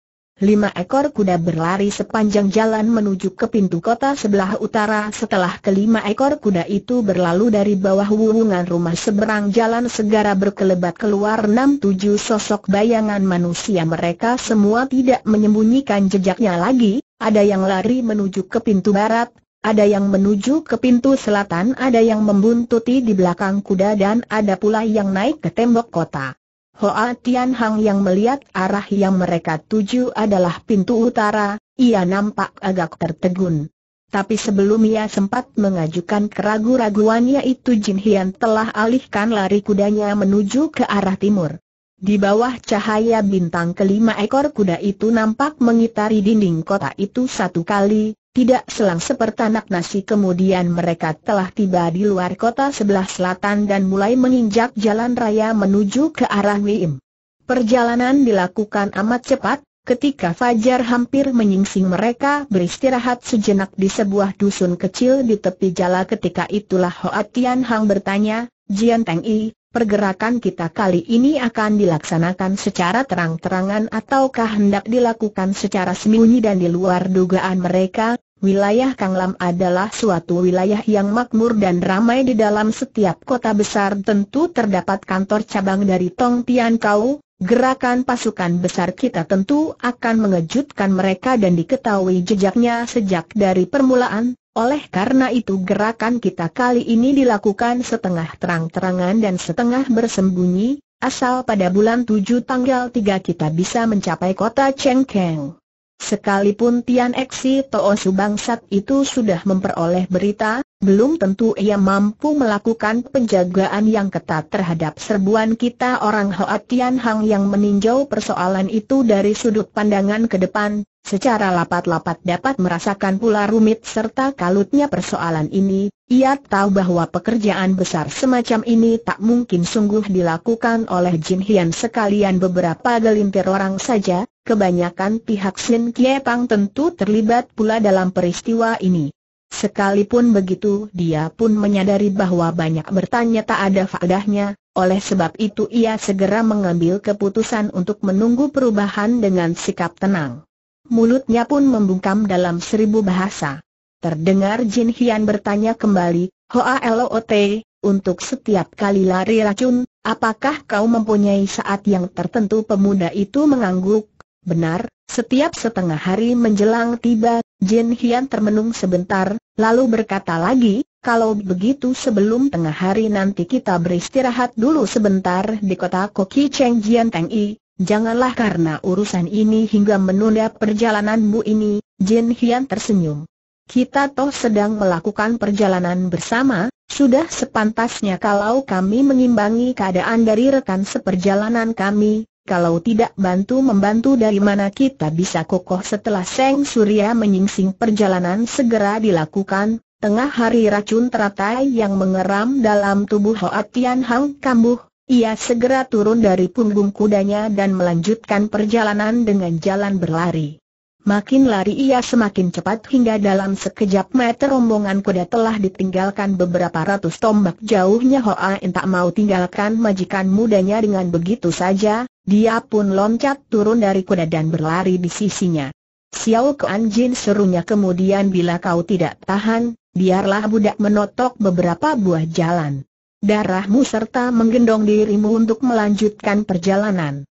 lima ekor kuda berlari sepanjang jalan menuju ke pintu kota sebelah utara setelah kelima ekor kuda itu berlalu dari bawah wuwungan rumah seberang jalan segera berkelebat keluar enam tujuh sosok bayangan manusia mereka semua tidak menyembunyikan jejaknya lagi, ada yang lari menuju ke pintu barat, ada yang menuju ke pintu selatan, ada yang membuntuti di belakang kuda dan ada pula yang naik ke tembok kota. Hoa Tian Hang yang melihat arah yang mereka tuju adalah pintu utara, ia nampak agak tertegun. Tapi sebelum ia sempat mengajukan keraguan-raguannya itu Jin Hian telah alihkan lari kudanya menuju ke arah timur. Di bawah cahaya bintang kelima ekor kuda itu nampak mengitari dinding kota itu satu kali, tidak selang sepertanak nasi kemudian mereka telah tiba di luar kota sebelah selatan dan mulai menginjak jalan raya menuju ke arah Wim. Perjalanan dilakukan amat cepat, ketika Fajar hampir menyingsing mereka beristirahat sejenak di sebuah dusun kecil di tepi jala ketika itulah Hoa Tian Hang bertanya, Jian Teng I, pergerakan kita kali ini akan dilaksanakan secara terang-terangan ataukah hendak dilakukan secara sembunyi dan di luar dugaan mereka? wilayah Kanglam adalah suatu wilayah yang makmur dan ramai di dalam setiap kota besar tentu terdapat kantor cabang dari Tong Tian Kau, gerakan pasukan besar kita tentu akan mengejutkan mereka dan diketahui jejaknya sejak dari permulaan, oleh karena itu gerakan kita kali ini dilakukan setengah terang-terangan dan setengah bersembunyi, asal pada bulan 7 tanggal 3 kita bisa mencapai kota Chengkeng. Sekalipun Tian Eksi Toos bangsat itu sudah memperoleh berita, belum tentu ia mampu melakukan penjagaan yang ketat terhadap serbuan kita orang Hoa Tian Hang yang meninjau persoalan itu dari sudut pandangan ke depan, secara lapat-lapat dapat merasakan pula rumit serta kalutnya persoalan ini, ia tahu bahwa pekerjaan besar semacam ini tak mungkin sungguh dilakukan oleh Jin Hian sekalian beberapa gelintir orang saja, kebanyakan pihak Sin Kie Pang tentu terlibat pula dalam peristiwa ini. Sekalipun begitu dia pun menyadari bahwa banyak bertanya tak ada faedahnya, oleh sebab itu ia segera mengambil keputusan untuk menunggu perubahan dengan sikap tenang. Mulutnya pun membungkam dalam seribu bahasa. Terdengar Jin Hian bertanya kembali, Hoa Loot, untuk setiap kali lari racun, apakah kau mempunyai saat yang tertentu pemuda itu mengangguk, Benar, setiap setengah hari menjelang tiba, Jin Hian termenung sebentar, lalu berkata lagi, kalau begitu sebelum tengah hari nanti kita beristirahat dulu sebentar di kota Koki Cheng Jian Teng I, janganlah karena urusan ini hingga menunda perjalananmu ini, Jin Hian tersenyum. Kita toh sedang melakukan perjalanan bersama, sudah sepantasnya kalau kami mengimbangi keadaan dari rekan seperjalanan kami, kalau tidak bantu-membantu dari mana kita bisa kokoh setelah Seng Surya menyingsing perjalanan segera dilakukan, tengah hari racun teratai yang mengeram dalam tubuh Hoa Tian Hang kambuh, ia segera turun dari punggung kudanya dan melanjutkan perjalanan dengan jalan berlari. Makin lari ia semakin cepat hingga dalam sekejap meter rombongan kuda telah ditinggalkan beberapa ratus tombak jauhnya Hoa In tak mau tinggalkan majikan mudanya dengan begitu saja, dia pun loncat turun dari kuda dan berlari di sisinya. Xiao Kuan serunya kemudian bila kau tidak tahan, biarlah budak menotok beberapa buah jalan. Darahmu serta menggendong dirimu untuk melanjutkan perjalanan.